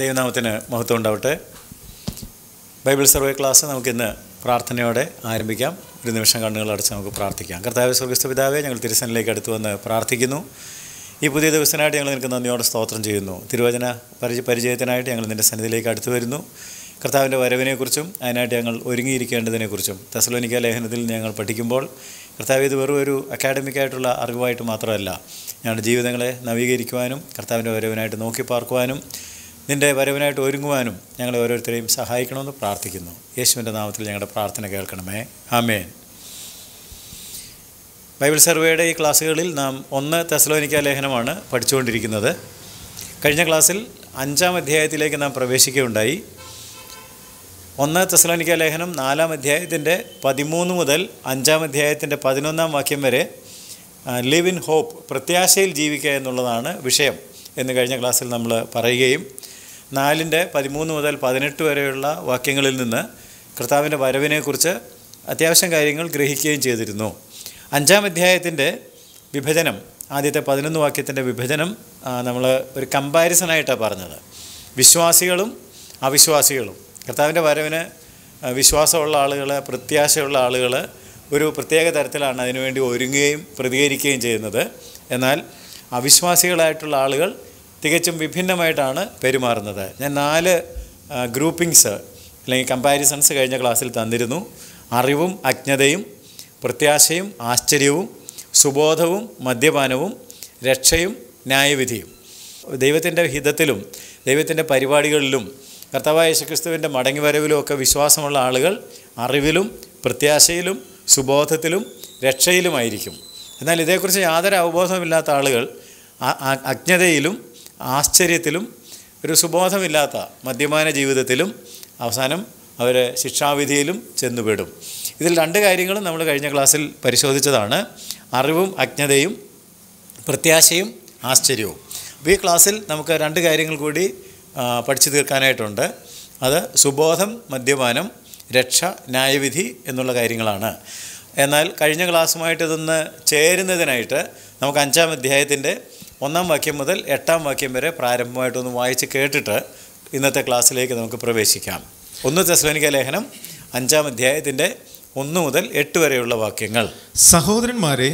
ദൈവനാമത്തിന് മഹത്വം ഉണ്ടാവട്ടെ ബൈബിൾ സർവേ ക്ലാസ് നമുക്കിന്ന് പ്രാർത്ഥനയോടെ ആരംഭിക്കാം ഒരു നിമിഷം കണ്ണുകൾ അടച്ച് നമുക്ക് പ്രാർത്ഥിക്കാം കർത്താവ് സ്വർഗസ്ഥ പിതാവേ ഞങ്ങൾ തിരുസനിലേക്ക് അടുത്തു വന്ന് പ്രാർത്ഥിക്കുന്നു ഈ പുതിയ ദിവസത്തിനായിട്ട് ഞങ്ങൾ നിനക്ക് നന്ദിയോടെ സ്തോത്രം ചെയ്യുന്നു തിരുവചന പരിചയ പരിചയത്തിനായിട്ട് ഞങ്ങൾ നിൻ്റെ സന്നിധിയിലേക്ക് അടുത്തു വരുന്നു കർത്താവിൻ്റെ വരവിനെക്കുറിച്ചും അതിനായിട്ട് ഞങ്ങൾ ഒരുങ്ങിയിരിക്കേണ്ടതിനെക്കുറിച്ചും തെസലോനിക്ക ലേഖനത്തിൽ ഞങ്ങൾ പഠിക്കുമ്പോൾ കർത്താവ് ഇത് വെറും ഒരു അക്കാഡമിക്കായിട്ടുള്ള അറിവായിട്ട് മാത്രമല്ല ഞങ്ങളുടെ ജീവിതങ്ങളെ നവീകരിക്കുവാനും കർത്താവിൻ്റെ വരവിനായിട്ട് നോക്കി പാർക്കുവാനും നിൻ്റെ വരവിനായിട്ട് ഒരുങ്ങുവാനും ഞങ്ങളെ ഓരോരുത്തരെയും സഹായിക്കണമെന്ന് പ്രാർത്ഥിക്കുന്നു യേശുവിൻ്റെ നാമത്തിൽ ഞങ്ങളുടെ പ്രാർത്ഥന കേൾക്കണമേ ആമേൻ ബൈബിൾ സർവേയുടെ ഈ ക്ലാസ്സുകളിൽ നാം ഒന്ന് തെസലോനിക്ക ലേഖനമാണ് പഠിച്ചുകൊണ്ടിരിക്കുന്നത് കഴിഞ്ഞ ക്ലാസ്സിൽ അഞ്ചാം അധ്യായത്തിലേക്ക് നാം പ്രവേശിക്കുകയുണ്ടായി ഒന്ന് തെസലോനിക്ക ലേഖനം നാലാം അധ്യായത്തിൻ്റെ പതിമൂന്ന് മുതൽ അഞ്ചാം അധ്യായത്തിൻ്റെ പതിനൊന്നാം വാക്യം വരെ ലിവ് ഇൻ ഹോപ്പ് പ്രത്യാശയിൽ ജീവിക്കുക എന്നുള്ളതാണ് വിഷയം എന്ന് കഴിഞ്ഞ ക്ലാസ്സിൽ നമ്മൾ പറയുകയും നാലിൻ്റെ പതിമൂന്ന് മുതൽ പതിനെട്ട് വരെയുള്ള വാക്യങ്ങളിൽ നിന്ന് കർത്താവിൻ്റെ വരവിനെക്കുറിച്ച് അത്യാവശ്യം കാര്യങ്ങൾ ഗ്രഹിക്കുകയും ചെയ്തിരുന്നു അഞ്ചാം അധ്യായത്തിൻ്റെ വിഭജനം ആദ്യത്തെ പതിനൊന്ന് വാക്യത്തിൻ്റെ വിഭജനം നമ്മൾ ഒരു കമ്പാരിസണായിട്ടാണ് പറഞ്ഞത് വിശ്വാസികളും അവിശ്വാസികളും കർത്താവിൻ്റെ വരവിന് വിശ്വാസമുള്ള ആളുകൾ പ്രത്യാശയുള്ള ആളുകൾ ഒരു പ്രത്യേക തരത്തിലാണ് അതിനുവേണ്ടി ഒരുങ്ങുകയും പ്രതികരിക്കുകയും ചെയ്യുന്നത് എന്നാൽ അവിശ്വാസികളായിട്ടുള്ള ആളുകൾ തികച്ചും വിഭിന്നമായിട്ടാണ് പെരുമാറുന്നത് ഞാൻ നാല് ഗ്രൂപ്പിങ്സ് അല്ലെങ്കിൽ കമ്പാരിസൺസ് കഴിഞ്ഞ ക്ലാസ്സിൽ തന്നിരുന്നു അറിവും അജ്ഞതയും പ്രത്യാശയും ആശ്ചര്യവും സുബോധവും മദ്യപാനവും രക്ഷയും ന്യായവിധിയും ദൈവത്തിൻ്റെ ഹിതത്തിലും ദൈവത്തിൻ്റെ പരിപാടികളിലും കർത്താവായ യേശുക്രിസ്തുവിൻ്റെ വരവിലും ഒക്കെ വിശ്വാസമുള്ള ആളുകൾ അറിവിലും പ്രത്യാശയിലും സുബോധത്തിലും രക്ഷയിലുമായിരിക്കും എന്നാൽ ഇതേക്കുറിച്ച് യാതൊരു അവബോധമില്ലാത്ത ആളുകൾ അജ്ഞതയിലും ആശ്ചര്യത്തിലും ഒരു സുബോധമില്ലാത്ത മദ്യപാന ജീവിതത്തിലും അവസാനം അവർ ശിക്ഷാവിധിയിലും ചെന്നുപെടും ഇതിൽ രണ്ട് കാര്യങ്ങളും നമ്മൾ കഴിഞ്ഞ ക്ലാസ്സിൽ പരിശോധിച്ചതാണ് അറിവും അജ്ഞതയും പ്രത്യാശയും ആശ്ചര്യവും അപ്പോൾ ഈ ക്ലാസ്സിൽ നമുക്ക് രണ്ട് കാര്യങ്ങൾ കൂടി പഠിച്ചു തീർക്കാനായിട്ടുണ്ട് അത് സുബോധം മദ്യപാനം രക്ഷ ന്യായവിധി എന്നുള്ള കാര്യങ്ങളാണ് എന്നാൽ കഴിഞ്ഞ ക്ലാസ്സുമായിട്ട് ഇതൊന്ന് ചേരുന്നതിനായിട്ട് നമുക്ക് അഞ്ചാം അധ്യായത്തിൻ്റെ ഒന്നാം വാക്യം മുതൽ എട്ടാം വാക്യം വരെ പ്രാരംഭമായിട്ടൊന്ന് വായിച്ച് കേട്ടിട്ട് ഇന്നത്തെ ക്ലാസ്സിലേക്ക് നമുക്ക് പ്രവേശിക്കാം ഒന്ന് തെസ്ലോനിക്ക ലേഖനം അഞ്ചാം അധ്യായത്തിൻ്റെ ഒന്ന് മുതൽ എട്ട് വരെയുള്ള വാക്യങ്ങൾ സഹോദരന്മാരെ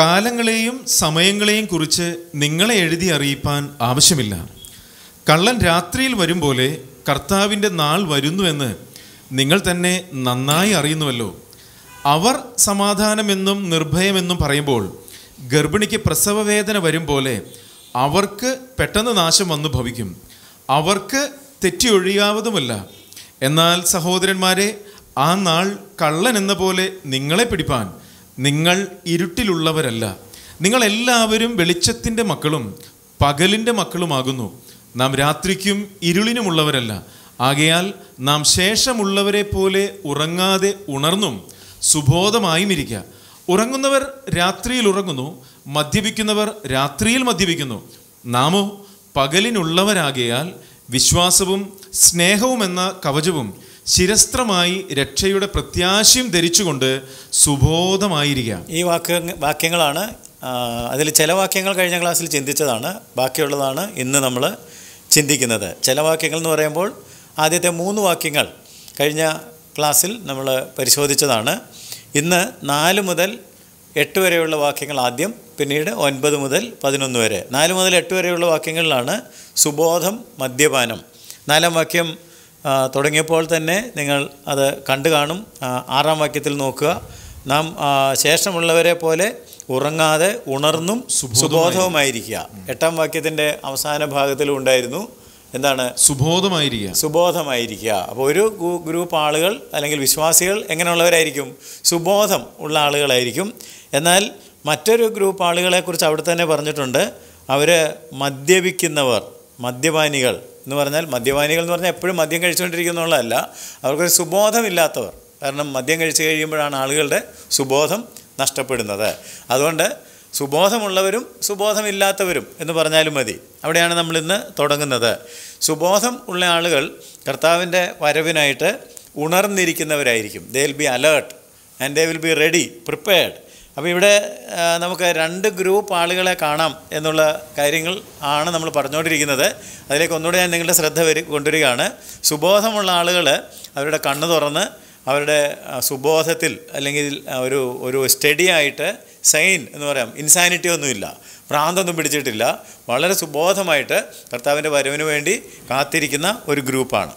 കാലങ്ങളെയും സമയങ്ങളെയും കുറിച്ച് നിങ്ങളെ എഴുതി അറിയിപ്പാൻ ആവശ്യമില്ല കള്ളൻ രാത്രിയിൽ വരും പോലെ കർത്താവിൻ്റെ നാൾ വരുന്നുവെന്ന് നിങ്ങൾ തന്നെ നന്നായി അറിയുന്നുവല്ലോ അവർ സമാധാനമെന്നും നിർഭയമെന്നും പറയുമ്പോൾ ഗർഭിണിക്ക് പ്രസവവേദന വരും പോലെ അവർക്ക് പെട്ടെന്ന് നാശം വന്നു ഭവിക്കും അവർക്ക് തെറ്റിയൊഴിയാവതുമല്ല എന്നാൽ സഹോദരന്മാരെ ആ നാൾ കള്ളൻ എന്ന പോലെ നിങ്ങളെ പിടിപ്പാൻ നിങ്ങൾ ഇരുട്ടിലുള്ളവരല്ല നിങ്ങളെല്ലാവരും വെളിച്ചത്തിൻ്റെ മക്കളും പകലിൻ്റെ മക്കളുമാകുന്നു നാം രാത്രിക്കും ഇരുളിനുമുള്ളവരല്ല ആകയാൽ നാം ശേഷമുള്ളവരെ പോലെ ഉറങ്ങാതെ ഉണർന്നും സുബോധമായും ഇരിക്കുക ഉറങ്ങുന്നവർ രാത്രിയിൽ ഉറങ്ങുന്നു മദ്യപിക്കുന്നവർ രാത്രിയിൽ മദ്യപിക്കുന്നു നാമോ പകലിനുള്ളവരാകയാൽ വിശ്വാസവും സ്നേഹവും എന്ന കവചവും ശിരസ്ത്രമായി രക്ഷയുടെ പ്രത്യാശയും ധരിച്ചുകൊണ്ട് സുബോധമായിരിക്കുക ഈ വാക്ക് വാക്യങ്ങളാണ് അതിൽ ചില വാക്യങ്ങൾ കഴിഞ്ഞ ക്ലാസ്സിൽ ചിന്തിച്ചതാണ് ബാക്കിയുള്ളതാണ് ഇന്ന് നമ്മൾ ചിന്തിക്കുന്നത് ചില വാക്യങ്ങൾ എന്ന് പറയുമ്പോൾ ആദ്യത്തെ മൂന്ന് വാക്യങ്ങൾ കഴിഞ്ഞ ക്ലാസ്സിൽ നമ്മൾ പരിശോധിച്ചതാണ് ഇന്ന് നാല് മുതൽ എട്ട് വരെയുള്ള വാക്യങ്ങൾ ആദ്യം പിന്നീട് ഒൻപത് മുതൽ പതിനൊന്ന് വരെ നാല് മുതൽ എട്ട് വരെയുള്ള വാക്യങ്ങളിലാണ് സുബോധം മദ്യപാനം നാലാം വാക്യം തുടങ്ങിയപ്പോൾ തന്നെ നിങ്ങൾ അത് കണ്ടു കാണും ആറാം വാക്യത്തിൽ നോക്കുക നാം ശേഷമുള്ളവരെ പോലെ ഉറങ്ങാതെ ഉണർന്നും സുബോധവുമായിരിക്കുക എട്ടാം വാക്യത്തിൻ്റെ അവസാന ഭാഗത്തിലും ഉണ്ടായിരുന്നു എന്താണ് സുബോധമായിരിക്കുക സുബോധമായിരിക്കുക അപ്പോൾ ഒരു ഗ്രൂപ്പ് ആളുകൾ അല്ലെങ്കിൽ വിശ്വാസികൾ എങ്ങനെയുള്ളവരായിരിക്കും സുബോധം ഉള്ള ആളുകളായിരിക്കും എന്നാൽ മറ്റൊരു ഗ്രൂപ്പ് ആളുകളെക്കുറിച്ച് അവിടെ തന്നെ പറഞ്ഞിട്ടുണ്ട് അവർ മദ്യപിക്കുന്നവർ മദ്യപാനികൾ എന്ന് പറഞ്ഞാൽ മദ്യപാനികൾ എന്ന് പറഞ്ഞാൽ എപ്പോഴും മദ്യം കഴിച്ചുകൊണ്ടിരിക്കുന്നുള്ളതല്ല അവർക്കൊരു സുബോധമില്ലാത്തവർ കാരണം മദ്യം കഴിച്ചു കഴിയുമ്പോഴാണ് ആളുകളുടെ സുബോധം നഷ്ടപ്പെടുന്നത് അതുകൊണ്ട് സുബോധമുള്ളവരും സുബോധമില്ലാത്തവരും എന്ന് പറഞ്ഞാലും മതി അവിടെയാണ് നമ്മൾ ഇന്ന് തുടങ്ങുന്നത് സുബോധം ഉള്ള ആളുകൾ കർത്താവിൻ്റെ വരവിനായിട്ട് ഉണർന്നിരിക്കുന്നവരായിരിക്കും they will be alert and they will be ready prepared അപ്പോൾ ഇവിടെ നമുക്ക് രണ്ട് ഗ്രൂപ്പ് ആളുകളെ കാണാം എന്നുള്ള കാര്യങ്ങൾ ആണ് നമ്മൾ പറഞ്ഞുകൊണ്ടിരിക്കുന്നത് അതിലേക്ക് ഒന്നുകൂടെ ഞാൻ നിങ്ങളുടെ ശ്രദ്ധ വരി കൊണ്ടുവരികയാണ് സുബോധമുള്ള ആളുകൾ അവരുടെ കണ്ണ് തുറന്ന് അവരുടെ സുബോധത്തിൽ അല്ലെങ്കിൽ ഒരു ഒരു സ്റ്റഡി ആയിട്ട് സൈൻ എന്ന് പറയാം ഇൻസാനിറ്റി ഒന്നുമില്ല ഭ്രാന്തൊന്നും പിടിച്ചിട്ടില്ല വളരെ സുബോധമായിട്ട് കർത്താവിൻ്റെ വരവിന് വേണ്ടി കാത്തിരിക്കുന്ന ഒരു ഗ്രൂപ്പാണ്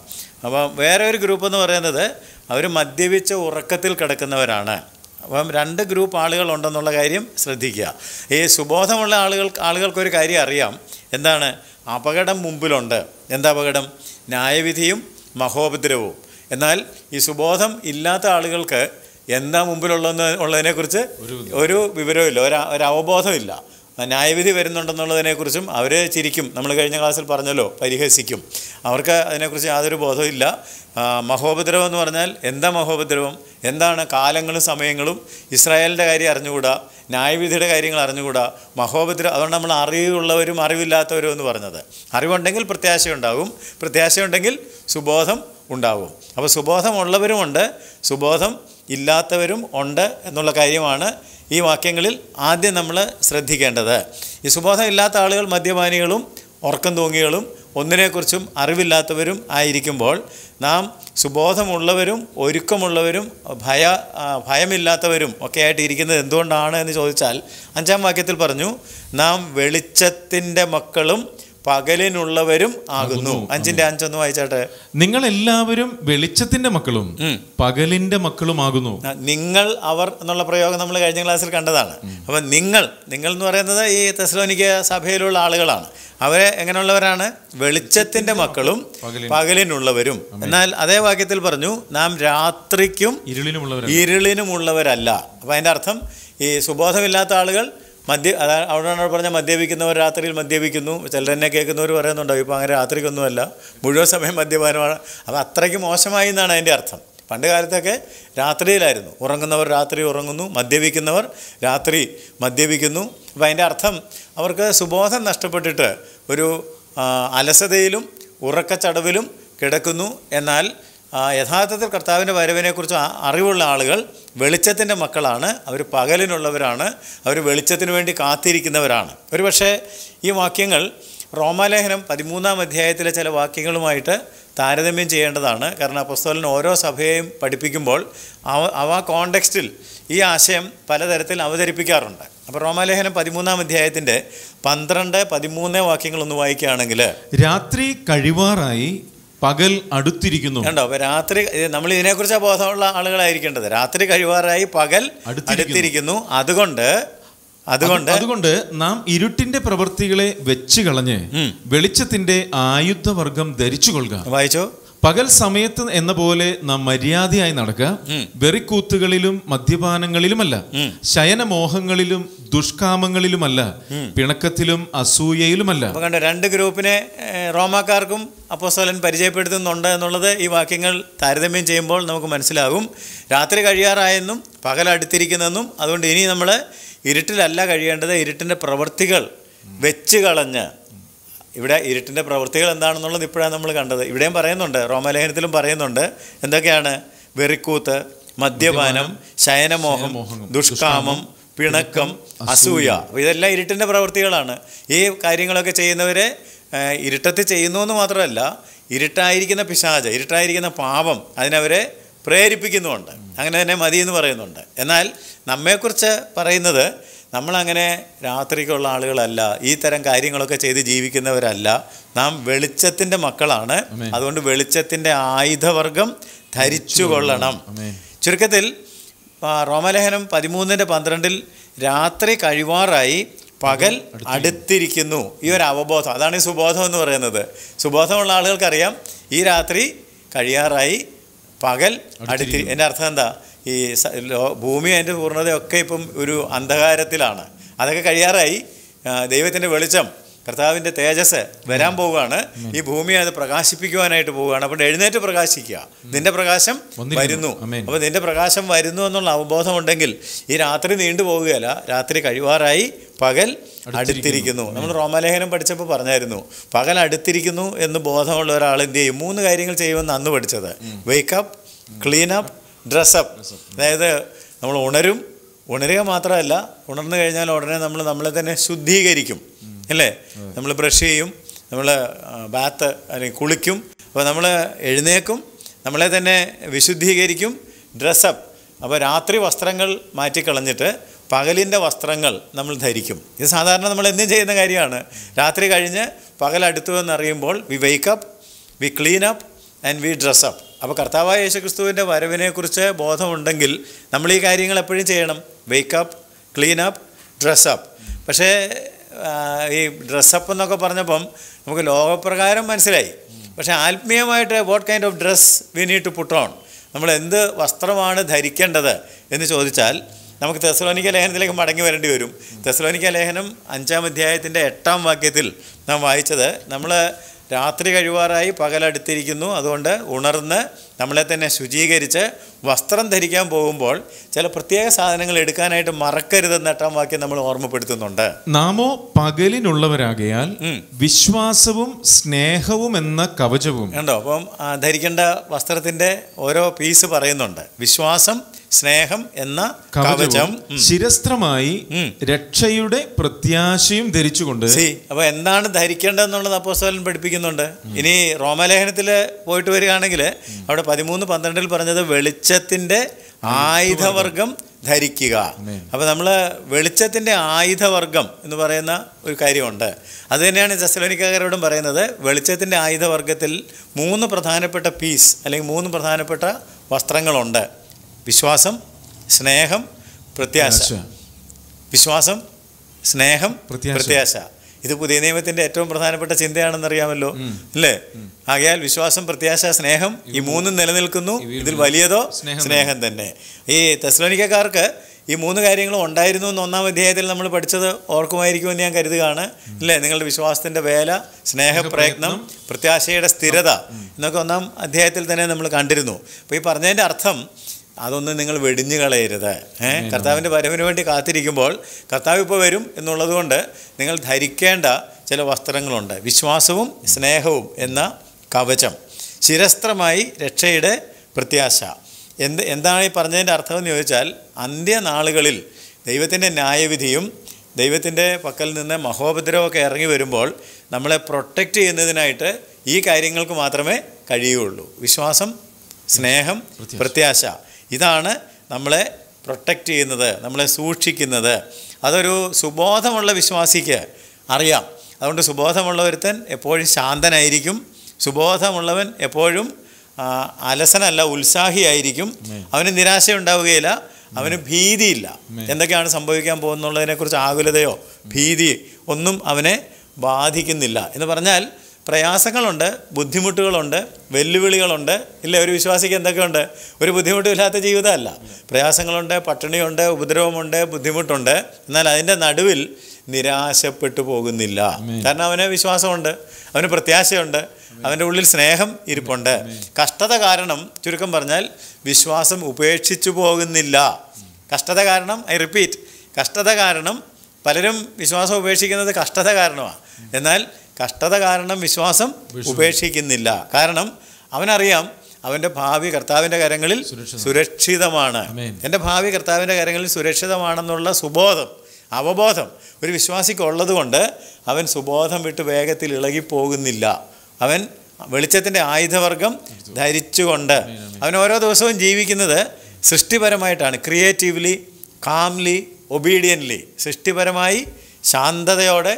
അപ്പം വേറെ ഒരു ഗ്രൂപ്പ് എന്ന് പറയുന്നത് അവർ മദ്യപിച്ച ഉറക്കത്തിൽ കിടക്കുന്നവരാണ് അപ്പം രണ്ട് ഗ്രൂപ്പ് ആളുകളുണ്ടെന്നുള്ള കാര്യം ശ്രദ്ധിക്കുക ഈ സുബോധമുള്ള ആളുകൾ ആളുകൾക്കൊരു കാര്യം അറിയാം എന്താണ് അപകടം മുമ്പിലുണ്ട് എന്താ അപകടം ന്യായവിധിയും മഹോപദ്രവവും എന്നാൽ ഈ സുബോധം ഇല്ലാത്ത ആളുകൾക്ക് എന്താ മുമ്പിലുള്ളതെന്ന് ഉള്ളതിനെക്കുറിച്ച് ഒരു വിവരവുമില്ല ഒരു ഒരു അവബോധമില്ല ന്യായവിധി വരുന്നുണ്ടെന്നുള്ളതിനെക്കുറിച്ചും അവർ ചിരിക്കും നമ്മൾ കഴിഞ്ഞ ക്ലാസ്സിൽ പറഞ്ഞല്ലോ പരിഹസിക്കും അവർക്ക് അതിനെക്കുറിച്ച് യാതൊരു ബോധവുമില്ല മഹോപദ്രവം എന്ന് പറഞ്ഞാൽ എന്താ മഹോപദ്രവം എന്താണ് കാലങ്ങളും സമയങ്ങളും ഇസ്രായേലിൻ്റെ കാര്യം അറിഞ്ഞുകൂടാ ന്യായവിധിയുടെ കാര്യങ്ങൾ അറിഞ്ഞുകൂടാ മഹോപദ്രവം അതുകൊണ്ട് നമ്മൾ അറിവുള്ളവരും അറിവില്ലാത്തവരും എന്ന് പറഞ്ഞത് അറിവുണ്ടെങ്കിൽ പ്രത്യാശയുണ്ടാകും പ്രത്യാശയുണ്ടെങ്കിൽ സുബോധം ഉണ്ടാവും അപ്പോൾ സുബോധമുള്ളവരുമുണ്ട് സുബോധം ഇല്ലാത്തവരും ഉണ്ട് എന്നുള്ള കാര്യമാണ് ഈ വാക്യങ്ങളിൽ ആദ്യം നമ്മൾ ശ്രദ്ധിക്കേണ്ടത് ഈ സുബോധം ഇല്ലാത്ത ആളുകൾ മദ്യപാനികളും ഉറക്കം തൂങ്ങികളും ഒന്നിനെക്കുറിച്ചും അറിവില്ലാത്തവരും ആയിരിക്കുമ്പോൾ നാം സുബോധമുള്ളവരും ഒരുക്കമുള്ളവരും ഭയ ഭയമില്ലാത്തവരും ഒക്കെ ആയിട്ട് ഇരിക്കുന്നത് എന്തുകൊണ്ടാണ് എന്ന് ചോദിച്ചാൽ അഞ്ചാം വാക്യത്തിൽ പറഞ്ഞു നാം വെളിച്ചത്തിൻ്റെ മക്കളും പകലിനുള്ളവരും ആകുന്നു അഞ്ചിന്റെ അഞ്ചൊന്ന് വായിച്ചാട്ടെ നിങ്ങൾ എല്ലാവരും വെളിച്ചത്തിന്റെ മക്കളും പകലിന്റെ മക്കളുമാകുന്നു നിങ്ങൾ അവർ എന്നുള്ള പ്രയോഗം നമ്മൾ കഴിഞ്ഞ ക്ലാസ്സിൽ കണ്ടതാണ് അപ്പൊ നിങ്ങൾ നിങ്ങൾ എന്ന് പറയുന്നത് ഈ തെസ്ലോനിക്ക സഭയിലുള്ള ആളുകളാണ് അവരെ എങ്ങനെയുള്ളവരാണ് വെളിച്ചത്തിന്റെ മക്കളും പകലിനുള്ളവരും എന്നാൽ അതേ വാക്യത്തിൽ പറഞ്ഞു നാം രാത്രിക്കും ഇരുളിനുമുള്ളവരല്ല അപ്പൊ അതിന്റെ അർത്ഥം ഈ സുബോധമില്ലാത്ത ആളുകൾ മദ്യ അതാണ് അവിടെയാണ് പറഞ്ഞാൽ മദ്യപിക്കുന്നവർ രാത്രിയിൽ മദ്യപിക്കുന്നു ചിലരെന്നെ കേൾക്കുന്നവർ പറയുന്നുണ്ടാവും ഇപ്പോൾ അങ്ങനെ രാത്രിക്കൊന്നുമല്ല മുഴുവൻ സമയം മദ്യപാനമാണ് അപ്പോൾ അത്രയ്ക്ക് മോശമായി എന്നാണ് അതിൻ്റെ അർത്ഥം പണ്ട് കാലത്തൊക്കെ രാത്രിയിലായിരുന്നു ഉറങ്ങുന്നവർ രാത്രി ഉറങ്ങുന്നു മദ്യപിക്കുന്നവർ രാത്രി മദ്യപിക്കുന്നു അപ്പോൾ അതിൻ്റെ അർത്ഥം അവർക്ക് സുബോധം നഷ്ടപ്പെട്ടിട്ട് ഒരു അലസതയിലും ഉറക്കച്ചടവിലും കിടക്കുന്നു എന്നാൽ യഥാർത്ഥത്തിൽ കർത്താവിൻ്റെ വരവിനെക്കുറിച്ച് അറിവുള്ള ആളുകൾ വെളിച്ചത്തിൻ്റെ മക്കളാണ് അവർ പകലിനുള്ളവരാണ് അവർ വെളിച്ചത്തിന് വേണ്ടി കാത്തിരിക്കുന്നവരാണ് ഒരുപക്ഷെ ഈ വാക്യങ്ങൾ റോമാലേഖനം പതിമൂന്നാം അധ്യായത്തിലെ ചില വാക്യങ്ങളുമായിട്ട് താരതമ്യം ചെയ്യേണ്ടതാണ് കാരണം അപ്പസ്തോലൻ ഓരോ സഭയെയും പഠിപ്പിക്കുമ്പോൾ അവ ആ കോണ്ടെക്സ്റ്റിൽ ഈ ആശയം പലതരത്തിൽ അവതരിപ്പിക്കാറുണ്ട് അപ്പോൾ റോമാലേഖനം പതിമൂന്നാം അധ്യായത്തിൻ്റെ പന്ത്രണ്ട് പതിമൂന്ന് വാക്യങ്ങൾ ഒന്ന് വായിക്കുകയാണെങ്കിൽ രാത്രി കഴിവാറായി പകൽ അടുത്തിരിക്കുന്നു കണ്ടോ രാത്രി നമ്മൾ കുറിച്ച് ബോധമുള്ള ആളുകളായിരിക്കേണ്ടത് രാത്രി കഴിവാറായി പകൽ അടുത്തിരിക്കുന്നു അതുകൊണ്ട് അതുകൊണ്ട് അതുകൊണ്ട് നാം ഇരുട്ടിന്റെ പ്രവൃത്തികളെ വെച്ച് കളഞ്ഞ് വെളിച്ചത്തിന്റെ ആയുധവർഗം ധരിച്ചു കൊള്ളുക വായിച്ചോ പകൽ സമയത്ത് എന്ന പോലെ നാം മര്യാദയായി നടക്കുക വെറിക്കൂത്തുകളിലും മദ്യപാനങ്ങളിലുമല്ല ശയനമോഹങ്ങളിലും ദുഷ്കാമങ്ങളിലുമല്ല പിണക്കത്തിലും അസൂയയിലുമല്ല രണ്ട് ഗ്രൂപ്പിനെ റോമാക്കാർക്കും അപ്പോസ്തോലൻ പരിചയപ്പെടുത്തുന്നുണ്ട് എന്നുള്ളത് ഈ വാക്യങ്ങൾ താരതമ്യം ചെയ്യുമ്പോൾ നമുക്ക് മനസ്സിലാകും രാത്രി കഴിയാറായെന്നും പകലടുത്തിരിക്കുന്നെന്നും അതുകൊണ്ട് ഇനി നമ്മൾ ഇരുട്ടിലല്ല കഴിയേണ്ടത് ഇരുട്ടിൻ്റെ പ്രവൃത്തികൾ വെച്ച് കളഞ്ഞ് ഇവിടെ ഇരുട്ടിൻ്റെ പ്രവൃത്തികൾ എന്താണെന്നുള്ളത് ഇപ്പോഴാണ് നമ്മൾ കണ്ടത് ഇവിടെയും പറയുന്നുണ്ട് റോമലേഖനത്തിലും പറയുന്നുണ്ട് എന്തൊക്കെയാണ് വെറിക്കൂത്ത് മദ്യപാനം ശയനമോഹം ദുഷ്കാമം പിണക്കം അസൂയ ഇതെല്ലാം ഇരുട്ടിൻ്റെ പ്രവൃത്തികളാണ് ഈ കാര്യങ്ങളൊക്കെ ചെയ്യുന്നവരെ ഇരുട്ടത്ത് ചെയ്യുന്നു എന്ന് മാത്രമല്ല ഇരുട്ടായിരിക്കുന്ന പിശാച ഇരുട്ടായിരിക്കുന്ന പാപം അതിനവരെ പ്രേരിപ്പിക്കുന്നുമുണ്ട് അങ്ങനെ തന്നെ മതി എന്ന് പറയുന്നുണ്ട് എന്നാൽ നമ്മെക്കുറിച്ച് പറയുന്നത് നമ്മളങ്ങനെ രാത്രിക്കുള്ള ആളുകളല്ല ഈ തരം കാര്യങ്ങളൊക്കെ ചെയ്ത് ജീവിക്കുന്നവരല്ല നാം വെളിച്ചത്തിൻ്റെ മക്കളാണ് അതുകൊണ്ട് വെളിച്ചത്തിൻ്റെ ആയുധവർഗം ധരിച്ചു കൊള്ളണം ചുരുക്കത്തിൽ റോമലേഖനം പതിമൂന്നിൻ്റെ പന്ത്രണ്ടിൽ രാത്രി കഴിവാറായി പകൽ അടുത്തിരിക്കുന്നു ഈ ഒരു അവബോധം അതാണ് ഈ സുബോധം എന്ന് പറയുന്നത് സുബോധമുള്ള ആളുകൾക്കറിയാം ഈ രാത്രി കഴിയാറായി പകൽ അടുത്തിരി എൻ്റെ അർത്ഥം എന്താ ഈ ഭൂമി അതിൻ്റെ പൂർണ്ണതയൊക്കെ ഇപ്പം ഒരു അന്ധകാരത്തിലാണ് അതൊക്കെ കഴിയാറായി ദൈവത്തിൻ്റെ വെളിച്ചം കർത്താവിൻ്റെ തേജസ് വരാൻ പോവുകയാണ് ഈ ഭൂമിയെ അത് പ്രകാശിപ്പിക്കുവാനായിട്ട് പോവുകയാണ് അപ്പോൾ എഴുന്നേറ്റ് പ്രകാശിക്കുക നിന്റെ പ്രകാശം വരുന്നു അപ്പോൾ നിന്റെ പ്രകാശം വരുന്നു എന്നുള്ള അവബോധമുണ്ടെങ്കിൽ ഈ രാത്രി നീണ്ടു പോവുകയല്ല രാത്രി കഴിവാറായി പകൽ അടുത്തിരിക്കുന്നു നമ്മൾ റോമലേഖനം പഠിച്ചപ്പോൾ പറഞ്ഞായിരുന്നു പകൽ അടുത്തിരിക്കുന്നു എന്ന് ബോധമുള്ള ഒരാൾ എന്ത് ചെയ്യും മൂന്ന് കാര്യങ്ങൾ ചെയ്യുമെന്ന് അന്ന് പഠിച്ചത് വേക്കപ്പ് ക്ലീൻ അപ്പ് ഡ്രസ്സപ്പ് അതായത് നമ്മൾ ഉണരും ഉണരുക മാത്രമല്ല ഉണർന്നു കഴിഞ്ഞാൽ ഉടനെ നമ്മൾ നമ്മളെ തന്നെ ശുദ്ധീകരിക്കും അല്ലേ നമ്മൾ ബ്രഷ് ചെയ്യും നമ്മൾ ബാത്ത് അല്ലെങ്കിൽ കുളിക്കും അപ്പോൾ നമ്മൾ എഴുന്നേക്കും നമ്മളെ തന്നെ വിശുദ്ധീകരിക്കും ഡ്രസ്സപ്പ് അപ്പോൾ രാത്രി വസ്ത്രങ്ങൾ മാറ്റിക്കളഞ്ഞിട്ട് പകലിൻ്റെ വസ്ത്രങ്ങൾ നമ്മൾ ധരിക്കും ഇത് സാധാരണ നമ്മൾ എന്തും ചെയ്യുന്ന കാര്യമാണ് രാത്രി കഴിഞ്ഞ് പകലടുത്തു എന്നറിയുമ്പോൾ we wake up we clean up and we dress up അപ്പോൾ കർത്താവായ യേശുക്രിസ്തുവിൻ്റെ വരവിനെക്കുറിച്ച് ബോധമുണ്ടെങ്കിൽ നമ്മൾ ഈ കാര്യങ്ങൾ എപ്പോഴും ചെയ്യണം വെയ്ക്കപ്പ് ക്ലീൻ അപ്പ് ഡ്രസ്സപ്പ് പക്ഷേ ഈ ഡ്രസ്സപ്പ് എന്നൊക്കെ പറഞ്ഞപ്പം നമുക്ക് ലോകപ്രകാരം മനസ്സിലായി പക്ഷേ ആത്മീയമായിട്ട് what kind of dress we need to put on നമ്മൾ എന്ത് വസ്ത്രമാണ് ധരിക്കേണ്ടത് എന്ന് ചോദിച്ചാൽ നമുക്ക് തെസ്ലോനിക്ക ലേഖനത്തിലേക്ക് മടങ്ങി വരേണ്ടി വരും തെസ്ലോനിക്ക ലേഖനം അഞ്ചാം അധ്യായത്തിൻ്റെ എട്ടാം വാക്യത്തിൽ നാം വായിച്ചത് നമ്മൾ രാത്രി കഴിവാറായി പകലടുത്തിരിക്കുന്നു അതുകൊണ്ട് ഉണർന്ന് നമ്മളെ തന്നെ ശുചീകരിച്ച് വസ്ത്രം ധരിക്കാൻ പോകുമ്പോൾ ചില പ്രത്യേക സാധനങ്ങൾ എടുക്കാനായിട്ട് മറക്കരുതെന്ന് എട്ടാം വാക്യം നമ്മൾ ഓർമ്മപ്പെടുത്തുന്നുണ്ട് നാമോ പകലിനുള്ളവരാകയാൽ വിശ്വാസവും സ്നേഹവും എന്ന കവചവും ഉണ്ടോ അപ്പം ധരിക്കേണ്ട വസ്ത്രത്തിൻ്റെ ഓരോ പീസ് പറയുന്നുണ്ട് വിശ്വാസം സ്നേഹം എന്ന കവചം ശിരസ്ത്രമായി രക്ഷയുടെ പ്രത്യാശയും ധരിച്ചുകൊണ്ട് അപ്പൊ എന്താണ് ധരിക്കേണ്ടതെന്നുള്ളത് അപ്പോസ്തലൻ പഠിപ്പിക്കുന്നുണ്ട് ഇനി റോമലേഖനത്തിൽ പോയിട്ട് വരികയാണെങ്കിൽ അവിടെ പതിമൂന്ന് പന്ത്രണ്ടിൽ പറഞ്ഞത് വെളിച്ചത്തിന്റെ ആയുധവർഗം ധരിക്കുക അപ്പോൾ നമ്മൾ വെളിച്ചത്തിന്റെ ആയുധവർഗം എന്ന് പറയുന്ന ഒരു കാര്യമുണ്ട് അത് തന്നെയാണ് ജസ്ലോനിക്കാരോടും പറയുന്നത് വെളിച്ചത്തിന്റെ ആയുധവർഗത്തിൽ മൂന്ന് പ്രധാനപ്പെട്ട പീസ് അല്ലെങ്കിൽ മൂന്ന് പ്രധാനപ്പെട്ട വസ്ത്രങ്ങളുണ്ട് വിശ്വാസം സ്നേഹം പ്രത്യാശ വിശ്വാസം സ്നേഹം പ്രത്യാശ ഇത് പുതിയ നിയമത്തിന്റെ ഏറ്റവും പ്രധാനപ്പെട്ട ചിന്തയാണെന്നറിയാമല്ലോ അല്ലേ ആകയാൽ വിശ്വാസം പ്രത്യാശ സ്നേഹം ഈ മൂന്നും നിലനിൽക്കുന്നു ഇതിൽ വലിയതോ സ്നേഹം തന്നെ ഈ തെസ്ലോനിക്കക്കാർക്ക് ഈ മൂന്ന് കാര്യങ്ങളും ഉണ്ടായിരുന്നു എന്ന് ഒന്നാം അധ്യായത്തിൽ നമ്മൾ പഠിച്ചത് ഓർക്കുമായിരിക്കുമെന്ന് ഞാൻ കരുതുകയാണ് അല്ലേ നിങ്ങളുടെ വിശ്വാസത്തിന്റെ വേല സ്നേഹപ്രയത്നം പ്രത്യാശയുടെ സ്ഥിരത എന്നൊക്കെ ഒന്നാം അധ്യായത്തിൽ തന്നെ നമ്മൾ കണ്ടിരുന്നു അപ്പോൾ ഈ പറഞ്ഞതിൻ്റെ അർത്ഥം അതൊന്നും നിങ്ങൾ വെടിഞ്ഞു കളയരുത് ഏഹ് കർത്താവിൻ്റെ വരവിന് വേണ്ടി കാത്തിരിക്കുമ്പോൾ കർത്താവ് ഇപ്പോൾ വരും എന്നുള്ളതുകൊണ്ട് നിങ്ങൾ ധരിക്കേണ്ട ചില വസ്ത്രങ്ങളുണ്ട് വിശ്വാസവും സ്നേഹവും എന്ന കവചം ശിരസ്ത്രമായി രക്ഷയുടെ പ്രത്യാശ എന്ത് എന്താണ് ഈ പറഞ്ഞതിൻ്റെ അർത്ഥമെന്ന് ചോദിച്ചാൽ അന്ത്യനാളുകളിൽ ദൈവത്തിൻ്റെ ന്യായവിധിയും ദൈവത്തിൻ്റെ പക്കൽ നിന്ന് മഹോപദ്രവമൊക്കെ ഇറങ്ങി വരുമ്പോൾ നമ്മളെ പ്രൊട്ടക്റ്റ് ചെയ്യുന്നതിനായിട്ട് ഈ കാര്യങ്ങൾക്ക് മാത്രമേ കഴിയുകയുള്ളൂ വിശ്വാസം സ്നേഹം പ്രത്യാശ ഇതാണ് നമ്മളെ പ്രൊട്ടക്റ്റ് ചെയ്യുന്നത് നമ്മളെ സൂക്ഷിക്കുന്നത് അതൊരു സുബോധമുള്ള വിശ്വാസിക്ക് അറിയാം അതുകൊണ്ട് സുബോധമുള്ള ഒരുത്തൻ എപ്പോഴും ശാന്തനായിരിക്കും സുബോധമുള്ളവൻ എപ്പോഴും അലസനല്ല ഉത്സാഹിയായിരിക്കും അവന് നിരാശ ഉണ്ടാവുകയില്ല അവന് ഭീതിയില്ല എന്തൊക്കെയാണ് സംഭവിക്കാൻ പോകുന്നുള്ളതിനെക്കുറിച്ച് ആകുലതയോ ഭീതി ഒന്നും അവനെ ബാധിക്കുന്നില്ല എന്ന് പറഞ്ഞാൽ പ്രയാസങ്ങളുണ്ട് ബുദ്ധിമുട്ടുകളുണ്ട് വെല്ലുവിളികളുണ്ട് ഇല്ല ഒരു വിശ്വാസിക്ക് എന്തൊക്കെയുണ്ട് ഒരു ബുദ്ധിമുട്ടില്ലാത്ത ജീവിതമല്ല പ്രയാസങ്ങളുണ്ട് പട്ടിണിയുണ്ട് ഉപദ്രവമുണ്ട് ബുദ്ധിമുട്ടുണ്ട് എന്നാൽ അതിൻ്റെ നടുവിൽ നിരാശപ്പെട്ടു പോകുന്നില്ല കാരണം അവന് വിശ്വാസമുണ്ട് അവന് പ്രത്യാശയുണ്ട് അവൻ്റെ ഉള്ളിൽ സ്നേഹം ഇരിപ്പുണ്ട് കഷ്ടത കാരണം ചുരുക്കം പറഞ്ഞാൽ വിശ്വാസം ഉപേക്ഷിച്ചു പോകുന്നില്ല കഷ്ടത കാരണം ഐ റിപ്പീറ്റ് കഷ്ടത കാരണം പലരും വിശ്വാസം ഉപേക്ഷിക്കുന്നത് കഷ്ടത കാരണമാണ് എന്നാൽ കഷ്ടത കാരണം വിശ്വാസം ഉപേക്ഷിക്കുന്നില്ല കാരണം അവനറിയാം അവൻ്റെ ഭാവി കർത്താവിൻ്റെ കരങ്ങളിൽ സുരക്ഷിതമാണ് എൻ്റെ ഭാവി കർത്താവിൻ്റെ കരങ്ങളിൽ സുരക്ഷിതമാണെന്നുള്ള സുബോധം അവബോധം ഒരു വിശ്വാസിക്ക് ഉള്ളതുകൊണ്ട് അവൻ സുബോധം വിട്ട് വേഗത്തിൽ ഇളകിപ്പോകുന്നില്ല അവൻ വെളിച്ചത്തിൻ്റെ ആയുധവർഗം ധരിച്ചുകൊണ്ട് അവൻ ഓരോ ദിവസവും ജീവിക്കുന്നത് സൃഷ്ടിപരമായിട്ടാണ് ക്രിയേറ്റീവ്ലി കാംലി ഒബീഡിയൻലി സൃഷ്ടിപരമായി ശാന്തതയോടെ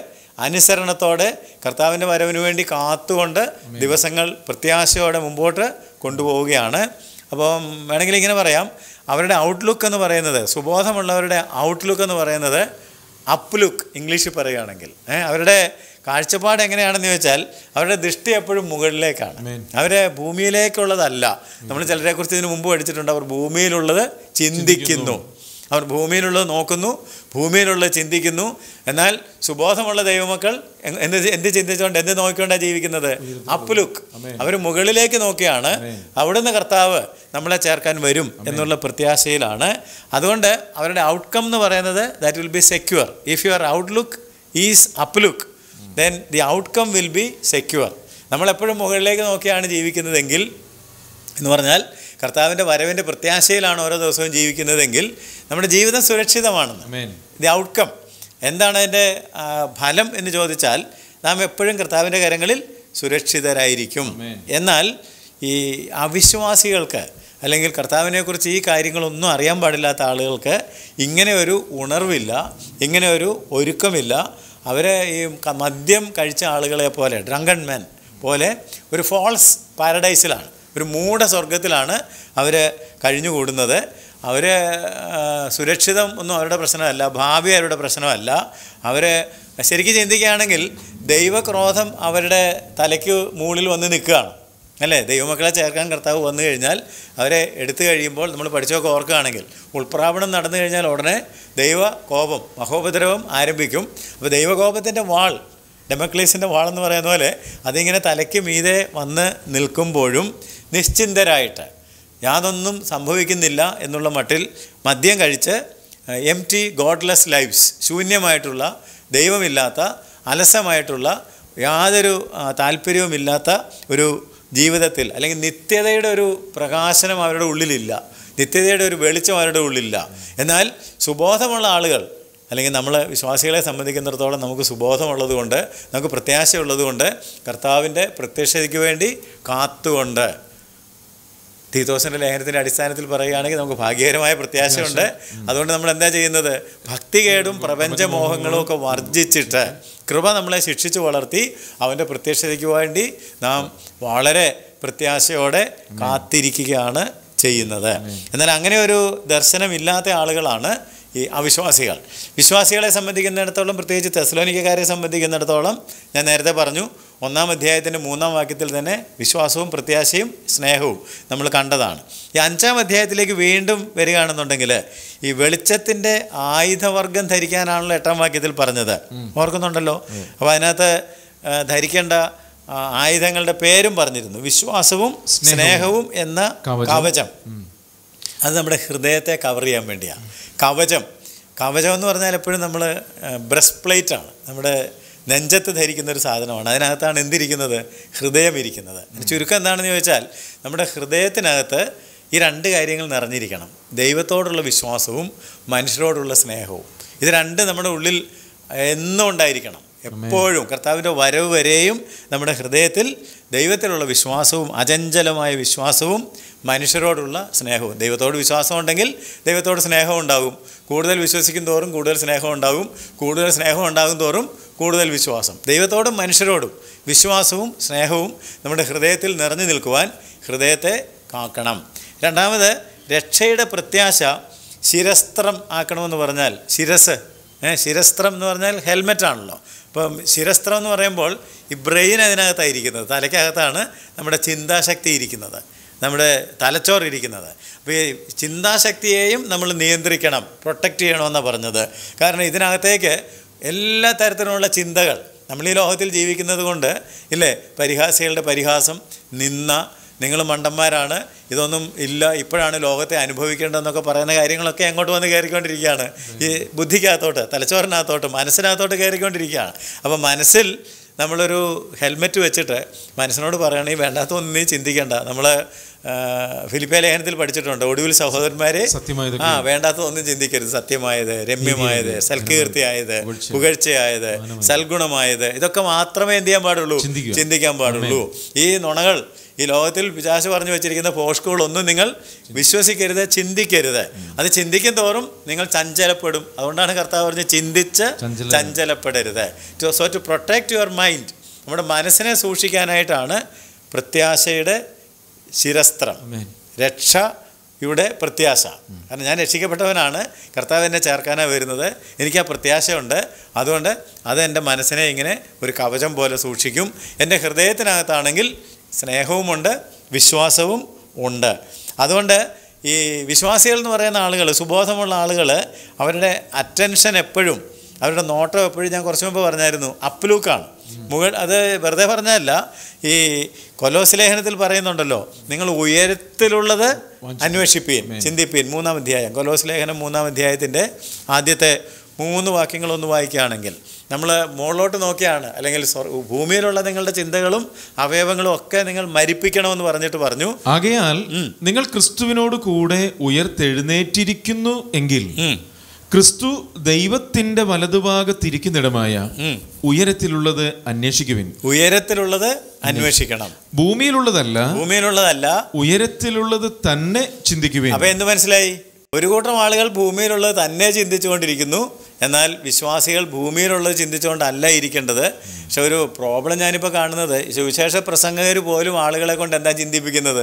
അനുസരണത്തോടെ കർത്താവിൻ്റെ വരവിന് വേണ്ടി കാത്തുകൊണ്ട് ദിവസങ്ങൾ പ്രത്യാശയോടെ മുമ്പോട്ട് കൊണ്ടുപോവുകയാണ് അപ്പം വേണമെങ്കിൽ ഇങ്ങനെ പറയാം അവരുടെ ഔട്ട്ലുക്ക് എന്ന് പറയുന്നത് സുബോധമുള്ളവരുടെ ഔട്ട്ലുക്ക് എന്ന് പറയുന്നത് അപ്പ് ലുക്ക് ഇംഗ്ലീഷിൽ പറയുകയാണെങ്കിൽ അവരുടെ കാഴ്ചപ്പാട് എങ്ങനെയാണെന്ന് ചോദിച്ചാൽ അവരുടെ ദൃഷ്ടി എപ്പോഴും മുകളിലേക്കാണ് അവരെ ഭൂമിയിലേക്കുള്ളതല്ല നമ്മൾ ചിലരെക്കുറിച്ച് ഇതിനു മുമ്പ് പഠിച്ചിട്ടുണ്ട് അവർ ഭൂമിയിലുള്ളത് ചിന്തിക്കുന്നു അവർ ഭൂമിയിലുള്ളത് നോക്കുന്നു ഭൂമിയിലുള്ളത് ചിന്തിക്കുന്നു എന്നാൽ സുബോധമുള്ള ദൈവമക്കൾ എന്ത് എന്ത് ചിന്തിച്ചുകൊണ്ട് എന്ത് നോക്കിക്കൊണ്ടാണ് ജീവിക്കുന്നത് അപ്പുലുക്ക് അവർ മുകളിലേക്ക് നോക്കിയാണ് അവിടുന്ന് കർത്താവ് നമ്മളെ ചേർക്കാൻ വരും എന്നുള്ള പ്രത്യാശയിലാണ് അതുകൊണ്ട് അവരുടെ ഔട്ട്കം എന്ന് പറയുന്നത് that will be secure if your outlook is uplook then the outcome will be secure നമ്മളെപ്പോഴും മുകളിലേക്ക് നോക്കിയാണ് ജീവിക്കുന്നതെങ്കിൽ എന്ന് പറഞ്ഞാൽ കർത്താവിൻ്റെ വരവിൻ്റെ പ്രത്യാശയിലാണ് ഓരോ ദിവസവും ജീവിക്കുന്നതെങ്കിൽ നമ്മുടെ ജീവിതം സുരക്ഷിതമാണെന്ന് ഇത് ഔട്ട്കം എന്താണ് അതിൻ്റെ ഫലം എന്ന് ചോദിച്ചാൽ നാം എപ്പോഴും കർത്താവിൻ്റെ കരങ്ങളിൽ സുരക്ഷിതരായിരിക്കും എന്നാൽ ഈ അവിശ്വാസികൾക്ക് അല്ലെങ്കിൽ കർത്താവിനെക്കുറിച്ച് ഈ കാര്യങ്ങളൊന്നും അറിയാൻ പാടില്ലാത്ത ആളുകൾക്ക് ഇങ്ങനെ ഒരു ഉണർവില്ല ഇങ്ങനെ ഒരു ഒരുക്കമില്ല അവരെ ഈ മദ്യം കഴിച്ച ആളുകളെ പോലെ ഡ്രങ്കൺ മെൻ പോലെ ഒരു ഫോൾസ് പാരഡൈസിലാണ് ഒരു മൂട സ്വർഗത്തിലാണ് അവർ കഴിഞ്ഞുകൂടുന്നത് അവർ സുരക്ഷിതം ഒന്നും അവരുടെ പ്രശ്നമല്ല ഭാവി അവരുടെ പ്രശ്നമല്ല അവർ ശരിക്കും ചിന്തിക്കുകയാണെങ്കിൽ ദൈവക്രോധം അവരുടെ തലയ്ക്ക് മുകളിൽ വന്ന് നിൽക്കുകയാണ് അല്ലേ ദൈവമക്കളെ ചേർക്കാൻ കർത്താവ് വന്നു കഴിഞ്ഞാൽ അവരെ എടുത്തു കഴിയുമ്പോൾ നമ്മൾ പഠിച്ചൊക്കെ ഓർക്കുകയാണെങ്കിൽ ഉൾപ്രാപണം നടന്നു കഴിഞ്ഞാൽ ഉടനെ ദൈവ കോപം മഹോപദ്രവം ആരംഭിക്കും അപ്പോൾ ദൈവകോപത്തിൻ്റെ വാൾ ഡെമക്ലീസിൻ്റെ വാളെന്ന് പറയുന്ന പോലെ അതിങ്ങനെ തലയ്ക്ക് മീതെ വന്ന് നിൽക്കുമ്പോഴും നിശ്ചിന്തരായിട്ട് യാതൊന്നും സംഭവിക്കുന്നില്ല എന്നുള്ള മട്ടിൽ മദ്യം കഴിച്ച് എം ടി ഗോഡ്ലെസ് ലൈഫ്സ് ശൂന്യമായിട്ടുള്ള ദൈവമില്ലാത്ത അലസമായിട്ടുള്ള യാതൊരു താല്പര്യവുമില്ലാത്ത ഒരു ജീവിതത്തിൽ അല്ലെങ്കിൽ നിത്യതയുടെ ഒരു പ്രകാശനം അവരുടെ ഉള്ളിലില്ല നിത്യതയുടെ ഒരു വെളിച്ചം അവരുടെ ഉള്ളിലില്ല എന്നാൽ സുബോധമുള്ള ആളുകൾ അല്ലെങ്കിൽ നമ്മൾ വിശ്വാസികളെ സംബന്ധിക്കുന്നിടത്തോളം നമുക്ക് സുബോധമുള്ളതുകൊണ്ട് നമുക്ക് പ്രത്യാശയുള്ളതുകൊണ്ട് കർത്താവിൻ്റെ പ്രത്യക്ഷതയ്ക്ക് വേണ്ടി കാത്തുകൊണ്ട് തീതോസിൻ്റെ ലേഖനത്തിൻ്റെ അടിസ്ഥാനത്തിൽ പറയുകയാണെങ്കിൽ നമുക്ക് ഭാഗ്യകരമായ പ്രത്യാശയുണ്ട് അതുകൊണ്ട് നമ്മൾ എന്താ ചെയ്യുന്നത് ഭക്തികേടും പ്രപഞ്ചമോഹങ്ങളും ഒക്കെ വർജിച്ചിട്ട് കൃപ നമ്മളെ ശിക്ഷിച്ചു വളർത്തി അവൻ്റെ പ്രത്യക്ഷതയ്ക്ക് വേണ്ടി നാം വളരെ പ്രത്യാശയോടെ കാത്തിരിക്കുകയാണ് ചെയ്യുന്നത് എന്നാൽ അങ്ങനെ ഒരു ദർശനമില്ലാത്ത ആളുകളാണ് ഈ അവിശ്വാസികൾ വിശ്വാസികളെ സംബന്ധിക്കുന്നിടത്തോളം പ്രത്യേകിച്ച് തെസ്ലോനിക്കാരെ സംബന്ധിക്കുന്നിടത്തോളം ഞാൻ നേരത്തെ പറഞ്ഞു ഒന്നാം അധ്യായത്തിൻ്റെ മൂന്നാം വാക്യത്തിൽ തന്നെ വിശ്വാസവും പ്രത്യാശയും സ്നേഹവും നമ്മൾ കണ്ടതാണ് ഈ അഞ്ചാം അധ്യായത്തിലേക്ക് വീണ്ടും വരികയാണെന്നുണ്ടെങ്കിൽ ഈ വെളിച്ചത്തിൻ്റെ ആയുധവർഗം ധരിക്കാനാണല്ലോ എട്ടാം വാക്യത്തിൽ പറഞ്ഞത് ഓർക്കുന്നുണ്ടല്ലോ അപ്പോൾ അതിനകത്ത് ധരിക്കേണ്ട ആയുധങ്ങളുടെ പേരും പറഞ്ഞിരുന്നു വിശ്വാസവും സ്നേഹവും എന്ന കവചം അത് നമ്മുടെ ഹൃദയത്തെ കവർ ചെയ്യാൻ വേണ്ടിയാണ് കവചം കവചം എന്ന് പറഞ്ഞാൽ എപ്പോഴും നമ്മൾ ബ്രസ്റ്റ് പ്ലേറ്റ് ആണ് നമ്മുടെ നെഞ്ചത്ത് ധരിക്കുന്ന ഒരു സാധനമാണ് അതിനകത്താണ് എന്തിരിക്കുന്നത് ഹൃദയം ഇരിക്കുന്നത് ചുരുക്കം എന്താണെന്ന് ചോദിച്ചാൽ നമ്മുടെ ഹൃദയത്തിനകത്ത് ഈ രണ്ട് കാര്യങ്ങൾ നിറഞ്ഞിരിക്കണം ദൈവത്തോടുള്ള വിശ്വാസവും മനുഷ്യരോടുള്ള സ്നേഹവും ഇത് രണ്ട് നമ്മുടെ ഉള്ളിൽ എന്നും ഉണ്ടായിരിക്കണം എപ്പോഴും കർത്താവിൻ്റെ വരവ് വരെയും നമ്മുടെ ഹൃദയത്തിൽ ദൈവത്തിലുള്ള വിശ്വാസവും അചഞ്ചലമായ വിശ്വാസവും മനുഷ്യരോടുള്ള സ്നേഹവും ദൈവത്തോട് വിശ്വാസം ഉണ്ടെങ്കിൽ ദൈവത്തോട് സ്നേഹം ഉണ്ടാകും കൂടുതൽ വിശ്വസിക്കും തോറും കൂടുതൽ സ്നേഹം ഉണ്ടാകും കൂടുതൽ സ്നേഹം ഉണ്ടാകും തോറും കൂടുതൽ വിശ്വാസം ദൈവത്തോടും മനുഷ്യരോടും വിശ്വാസവും സ്നേഹവും നമ്മുടെ ഹൃദയത്തിൽ നിറഞ്ഞു നിൽക്കുവാൻ ഹൃദയത്തെ കാക്കണം രണ്ടാമത് രക്ഷയുടെ പ്രത്യാശ ശിരസ്ത്രം ആക്കണമെന്ന് പറഞ്ഞാൽ ശിരസ് ശിരസ്ത്രം എന്ന് പറഞ്ഞാൽ ഹെൽമെറ്റാണല്ലോ ഇപ്പം ശിരസ്ത്രം എന്ന് പറയുമ്പോൾ ഈ ബ്രെയിൻ അതിനകത്തായിരിക്കുന്നത് തലയ്ക്കകത്താണ് നമ്മുടെ ചിന്താശക്തി ഇരിക്കുന്നത് നമ്മുടെ തലച്ചോറ് ഇരിക്കുന്നത് അപ്പോൾ ഈ ചിന്താശക്തിയെയും നമ്മൾ നിയന്ത്രിക്കണം പ്രൊട്ടക്റ്റ് ചെയ്യണമെന്നാണ് പറഞ്ഞത് കാരണം ഇതിനകത്തേക്ക് എല്ലാ തരത്തിലുള്ള ചിന്തകൾ നമ്മൾ ഈ ലോകത്തിൽ ജീവിക്കുന്നത് കൊണ്ട് ഇല്ലേ പരിഹാസികളുടെ പരിഹാസം നിന്ന നിങ്ങൾ മണ്ടന്മാരാണ് ഇതൊന്നും ഇല്ല ഇപ്പോഴാണ് ലോകത്തെ അനുഭവിക്കേണ്ടതെന്നൊക്കെ പറയുന്ന കാര്യങ്ങളൊക്കെ അങ്ങോട്ട് വന്ന് കയറിക്കൊണ്ടിരിക്കുകയാണ് ഈ ബുദ്ധിക്കകത്തോട്ട് തലച്ചോറിനകത്തോട്ട് മനസ്സിനകത്തോട്ട് കയറിക്കൊണ്ടിരിക്കുകയാണ് അപ്പോൾ മനസ്സിൽ നമ്മളൊരു ഹെൽമെറ്റ് വെച്ചിട്ട് മനസ്സിനോട് പറയണേ വേണ്ടാത്ത ഒന്നും നീ ചിന്തിക്കേണ്ട നമ്മൾ ഫിലിപ്പ ലേഖനത്തിൽ പഠിച്ചിട്ടുണ്ട് ഒടുവിൽ സഹോദരന്മാരെ ആ വേണ്ടാത്ത ഒന്നും ചിന്തിക്കരുത് സത്യമായത് രമ്യമായത് സൽകീർത്തിയായത് പുകഴ്ചയായത് സൽഗുണമായത് ഇതൊക്കെ മാത്രമേ എന്ത് ചെയ്യാൻ പാടുള്ളൂ ചിന്തിക്കാൻ പാടുള്ളൂ ഈ നുണകൾ ഈ ലോകത്തിൽ പിശാശ് പറഞ്ഞു വെച്ചിരിക്കുന്ന പോഷ്കുകളൊന്നും നിങ്ങൾ വിശ്വസിക്കരുത് ചിന്തിക്കരുത് അത് ചിന്തിക്കും തോറും നിങ്ങൾ ചഞ്ചലപ്പെടും അതുകൊണ്ടാണ് കർത്താവ് പറഞ്ഞ് ചിന്തിച്ച് ചഞ്ചലപ്പെടരുത് to so to protect your mind നമ്മുടെ മനസ്സിനെ സൂക്ഷിക്കാനായിട്ടാണ് പ്രത്യാശയുടെ ശിരസ്ത്രം രക്ഷ ഇവിടെ പ്രത്യാശ കാരണം ഞാൻ രക്ഷിക്കപ്പെട്ടവനാണ് കർത്താവ് എന്നെ ചേർക്കാനാണ് വരുന്നത് എനിക്ക് ആ പ്രത്യാശയുണ്ട് അതുകൊണ്ട് അത് എൻ്റെ മനസ്സിനെ ഇങ്ങനെ ഒരു കവചം പോലെ സൂക്ഷിക്കും എൻ്റെ ഹൃദയത്തിനകത്താണെങ്കിൽ സ്നേഹവുമുണ്ട് വിശ്വാസവും ഉണ്ട് അതുകൊണ്ട് ഈ വിശ്വാസികൾ എന്ന് പറയുന്ന ആളുകൾ സുബോധമുള്ള ആളുകൾ അവരുടെ അറ്റൻഷൻ എപ്പോഴും അവരുടെ നോട്ടം എപ്പോഴും ഞാൻ കുറച്ച് മുമ്പ് പറഞ്ഞായിരുന്നു അപ്ലൂക്കാണ് മുകൾ അത് വെറുതെ പറഞ്ഞല്ല ഈ കൊലോസ്ലേഖനത്തിൽ പറയുന്നുണ്ടല്ലോ നിങ്ങൾ ഉയരത്തിലുള്ളത് അന്വേഷിപ്പീൻ ചിന്തിപ്പീൻ മൂന്നാം അധ്യായം കൊലോസ്ലേഖനം മൂന്നാം അധ്യായത്തിൻ്റെ ആദ്യത്തെ മൂന്ന് വാക്യങ്ങളൊന്ന് വായിക്കുകയാണെങ്കിൽ നമ്മൾ മുകളിലോട്ട് നോക്കിയാണ് അല്ലെങ്കിൽ ഭൂമിയിലുള്ള നിങ്ങളുടെ ചിന്തകളും അവയവങ്ങളും ഒക്കെ നിങ്ങൾ മരിപ്പിക്കണമെന്ന് പറഞ്ഞിട്ട് പറഞ്ഞു ആകയാൽ നിങ്ങൾ ക്രിസ്തുവിനോട് കൂടെ ഉയർത്തെഴുന്നേറ്റിരിക്കുന്നു എങ്കിൽ ക്രിസ്തു ദൈവത്തിന്റെ വലതുഭാഗത്തിരിക്കുന്നിടമായ ഉയരത്തിലുള്ളത് അന്വേഷിക്കുവിൻ ഉയരത്തിലുള്ളത് അന്വേഷിക്കണം ഭൂമിയിലുള്ളതല്ല ഭൂമിയിലുള്ളതല്ല ഉയരത്തിലുള്ളത് തന്നെ ചിന്തിക്കുവിൻ അപ്പൊ എന്ത് മനസ്സിലായി ഒരു കൂട്ടം ആളുകൾ ഭൂമിയിലുള്ളത് തന്നെ ചിന്തിച്ചുകൊണ്ടിരിക്കുന്നു എന്നാൽ വിശ്വാസികൾ ഭൂമിയിലുള്ളത് ചിന്തിച്ചുകൊണ്ടല്ല ഇരിക്കേണ്ടത് പക്ഷെ ഒരു പ്രോബ്ലം ഞാനിപ്പോൾ കാണുന്നത് സുവിശേഷ പ്രസംഗകർ പോലും ആളുകളെ കൊണ്ട് എന്താ ചിന്തിപ്പിക്കുന്നത്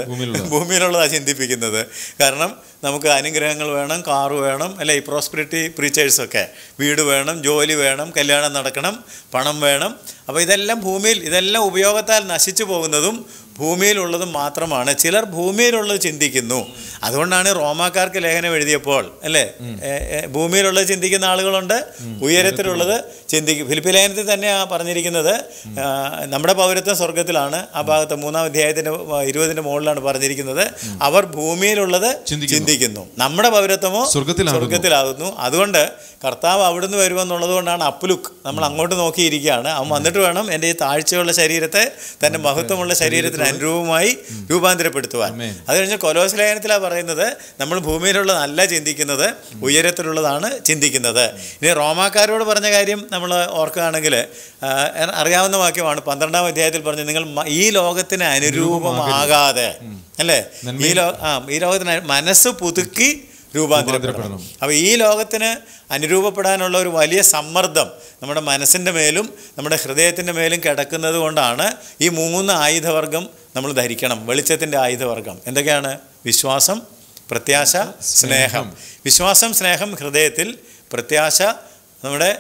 ഭൂമിയിലുള്ളതാണ് ചിന്തിപ്പിക്കുന്നത് കാരണം നമുക്ക് അനുഗ്രഹങ്ങൾ വേണം കാറ് വേണം അല്ലെ ഈ പ്രോസ്പെരിറ്റി പ്രീച്ചേഴ്സൊക്കെ വീട് വേണം ജോലി വേണം കല്യാണം നടക്കണം പണം വേണം അപ്പോൾ ഇതെല്ലാം ഭൂമിയിൽ ഇതെല്ലാം ഉപയോഗത്താൽ നശിച്ചു പോകുന്നതും ഭൂമിയിലുള്ളത് മാത്രമാണ് ചിലർ ഭൂമിയിലുള്ളത് ചിന്തിക്കുന്നു അതുകൊണ്ടാണ് റോമാക്കാർക്ക് ലേഖനം എഴുതിയപ്പോൾ അല്ലേ ഭൂമിയിലുള്ളത് ചിന്തിക്കുന്ന ആളുകളുണ്ട് ഉയരത്തിലുള്ളത് ചിന്തിക്കും ഫിലിപ്പി ലേഖനത്തിൽ തന്നെയാണ് പറഞ്ഞിരിക്കുന്നത് നമ്മുടെ പൗരത്വം സ്വർഗത്തിലാണ് ആ ഭാഗത്ത് മൂന്നാം അധ്യായത്തിൻ്റെ ഇരുപതിൻ്റെ മുകളിലാണ് പറഞ്ഞിരിക്കുന്നത് അവർ ഭൂമിയിലുള്ളത് ചിന്തിക്കുന്നു നമ്മുടെ പൗരത്വമോ സ്വർഗത്തിലാകുന്നു അതുകൊണ്ട് കർത്താവ് അവിടുന്ന് വരുമെന്നുള്ളത് കൊണ്ടാണ് അപ്പുലുക്ക് നമ്മൾ അങ്ങോട്ട് നോക്കിയിരിക്കുകയാണ് അവൻ വന്നിട്ട് വേണം എൻ്റെ ഈ താഴ്ചയുള്ള ശരീരത്തെ തൻ്റെ മഹത്വമുള്ള ശരീരത്തിന് അനുരൂപമായി രൂപാന്തരപ്പെടുത്തുവാൻ അത് കഴിഞ്ഞ് കൊലോസ്ലേഖനത്തിലാണ് പറയുന്നത് നമ്മൾ ഭൂമിയിലുള്ളതല്ല ചിന്തിക്കുന്നത് ഉയരത്തിലുള്ളതാണ് ചിന്തിക്കുന്നത് ഇനി റോമാക്കാരോട് പറഞ്ഞ കാര്യം നമ്മൾ ഓർക്കുകയാണെങ്കിൽ അറിയാവുന്ന വാക്യമാണ് പന്ത്രണ്ടാം അധ്യായത്തിൽ പറഞ്ഞു നിങ്ങൾ ഈ ലോകത്തിന് അനുരൂപമാകാതെ അല്ലേ ഈ ലോക ആ ഈ ലോകത്തിന് മനസ്സ് പുതുക്കി രൂപാന്തരപ്പെടണം അപ്പോൾ ഈ ലോകത്തിന് അനുരൂപപ്പെടാനുള്ള ഒരു വലിയ സമ്മർദ്ദം നമ്മുടെ മനസ്സിൻ്റെ മേലും നമ്മുടെ ഹൃദയത്തിൻ്റെ മേലും കിടക്കുന്നത് കൊണ്ടാണ് ഈ മൂന്ന് ആയുധവർഗം നമ്മൾ ധരിക്കണം വെളിച്ചത്തിൻ്റെ ആയുധവർഗം എന്തൊക്കെയാണ് വിശ്വാസം പ്രത്യാശ സ്നേഹം വിശ്വാസം സ്നേഹം ഹൃദയത്തിൽ പ്രത്യാശ നമ്മുടെ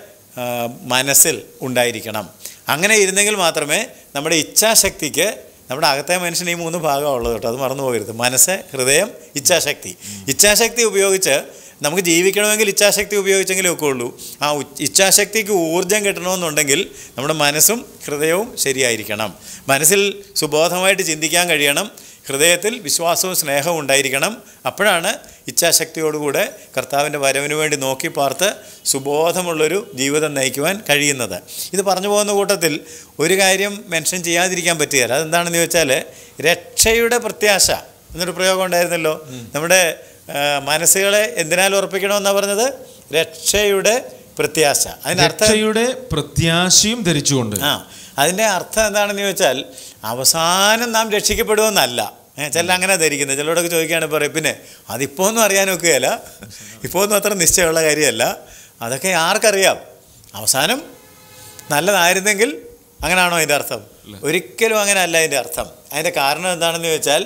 മനസ്സിൽ ഉണ്ടായിരിക്കണം അങ്ങനെ ഇരുന്നെങ്കിൽ മാത്രമേ നമ്മുടെ ഇച്ഛാശക്തിക്ക് നമ്മുടെ അകത്തെ മനുഷ്യന് ഈ മൂന്ന് ഭാഗമുള്ളത് കേട്ടോ അത് മറന്നു പോകരുത് മനസ്സ് ഹൃദയം ഇച്ഛാശക്തി ഇച്ഛാശക്തി ഉപയോഗിച്ച് നമുക്ക് ജീവിക്കണമെങ്കിൽ ഇച്ഛാശക്തി ഉപയോഗിച്ചെങ്കിലേ ഒക്കെ ഉള്ളൂ ആ ഇച്ഛാശക്തിക്ക് ഊർജ്ജം കിട്ടണമെന്നുണ്ടെങ്കിൽ നമ്മുടെ മനസ്സും ഹൃദയവും ശരിയായിരിക്കണം മനസ്സിൽ സുബോധമായിട്ട് ചിന്തിക്കാൻ കഴിയണം ഹൃദയത്തിൽ വിശ്വാസവും സ്നേഹവും ഉണ്ടായിരിക്കണം അപ്പോഴാണ് ഇച്ഛാശക്തിയോടുകൂടെ കർത്താവിൻ്റെ വരവിന് വേണ്ടി നോക്കി പാർത്ത് സുബോധമുള്ളൊരു ജീവിതം നയിക്കുവാൻ കഴിയുന്നത് ഇത് പറഞ്ഞു പോകുന്ന കൂട്ടത്തിൽ ഒരു കാര്യം മെൻഷൻ ചെയ്യാതിരിക്കാൻ പറ്റുകയില്ല അതെന്താണെന്ന് ചോദിച്ചാൽ രക്ഷയുടെ പ്രത്യാശ എന്നൊരു പ്രയോഗം ഉണ്ടായിരുന്നല്ലോ നമ്മുടെ മനസ്സുകളെ എന്തിനാൽ ഉറപ്പിക്കണമെന്നാണ് പറഞ്ഞത് രക്ഷയുടെ പ്രത്യാശ അതിനർത്ഥയുടെ പ്രത്യാശയും ധരിച്ചുകൊണ്ട് ആ അതിൻ്റെ അർത്ഥം എന്താണെന്ന് ചോദിച്ചാൽ അവസാനം നാം രക്ഷിക്കപ്പെടുമെന്നല്ല ചില അങ്ങനെ ധരിക്കുന്നത് ചിലരോടൊക്കെ ചോദിക്കുകയാണെങ്കിൽ പറയും പിന്നെ അതിപ്പോൾ ഒന്നും അറിയാൻ ഒക്കുകയല്ല ഇപ്പോൾ ഒന്നും അത്ര നിശ്ചയമുള്ള കാര്യമല്ല അതൊക്കെ ആർക്കറിയാം അവസാനം നല്ലതായിരുന്നെങ്കിൽ അങ്ങനെയാണോ അതിൻ്റെ അർത്ഥം ഒരിക്കലും അങ്ങനെ അല്ല അതിൻ്റെ അർത്ഥം അതിൻ്റെ കാരണം എന്താണെന്ന് ചോദിച്ചാൽ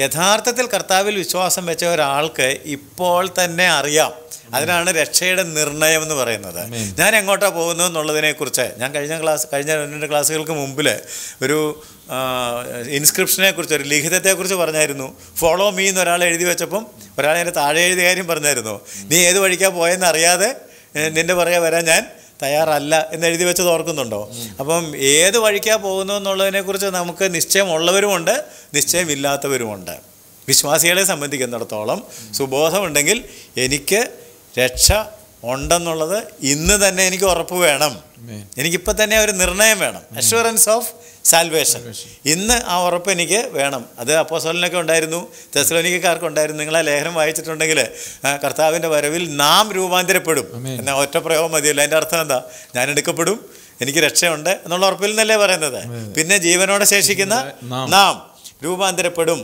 യഥാർത്ഥത്തിൽ കർത്താവിൽ വിശ്വാസം വെച്ച ഒരാൾക്ക് ഇപ്പോൾ തന്നെ അറിയാം അതിനാണ് രക്ഷയുടെ നിർണയം എന്ന് പറയുന്നത് ഞാൻ എങ്ങോട്ടാ പോകുന്നു എന്നുള്ളതിനെക്കുറിച്ച് ഞാൻ കഴിഞ്ഞ ക്ലാസ് കഴിഞ്ഞ രണ്ട് ക്ലാസ്സുകൾക്ക് മുമ്പിൽ ഒരു ഇൻസ്ക്രിപ്ഷനെ കുറിച്ച് ഒരു ലിഖിതത്തെക്കുറിച്ച് പറഞ്ഞായിരുന്നു ഫോളോ മീ എന്ന് ഒരാൾ എഴുതി വെച്ചപ്പം ഒരാൾ എൻ്റെ താഴെ എഴുതിയ കാര്യം പറഞ്ഞായിരുന്നു നീ ഏത് വഴിക്കാണ് പോയെന്ന് അറിയാതെ നിന്റെ പറയാൻ വരാൻ ഞാൻ തയ്യാറല്ല എന്ന് എഴുതി വെച്ചത് ഓർക്കുന്നുണ്ടോ അപ്പം ഏത് വഴിക്കാ പോകുന്നു കുറിച്ച് നമുക്ക് നിശ്ചയമുള്ളവരുമുണ്ട് നിശ്ചയമില്ലാത്തവരുമുണ്ട് വിശ്വാസികളെ സംബന്ധിക്കുന്നിടത്തോളം സുബോധമുണ്ടെങ്കിൽ എനിക്ക് രക്ഷ ഉണ്ടെന്നുള്ളത് ഇന്ന് തന്നെ എനിക്ക് ഉറപ്പ് വേണം എനിക്കിപ്പോൾ തന്നെ ഒരു നിർണയം വേണം അഷുറൻസ് ഓഫ് സാൽവേഷൻ ഇന്ന് ആ ഉറപ്പ് എനിക്ക് വേണം അത് അപ്പോസോലിനൊക്കെ ഉണ്ടായിരുന്നു തെസ്ലോനിക്കാർക്ക് ഉണ്ടായിരുന്നു നിങ്ങൾ ലേഖനം വായിച്ചിട്ടുണ്ടെങ്കിൽ കർത്താവിൻ്റെ വരവിൽ നാം രൂപാന്തരപ്പെടും എന്നാൽ ഒറ്റ പ്രയോഗം മതിയല്ലോ അതിൻ്റെ അർത്ഥം എന്താ ഞാൻ എടുക്കപ്പെടും എനിക്ക് രക്ഷയുണ്ട് എന്നുള്ള ഉറപ്പിൽ നിന്നല്ലേ പറയുന്നത് പിന്നെ ജീവനോടെ ശേഷിക്കുന്ന നാം രൂപാന്തരപ്പെടും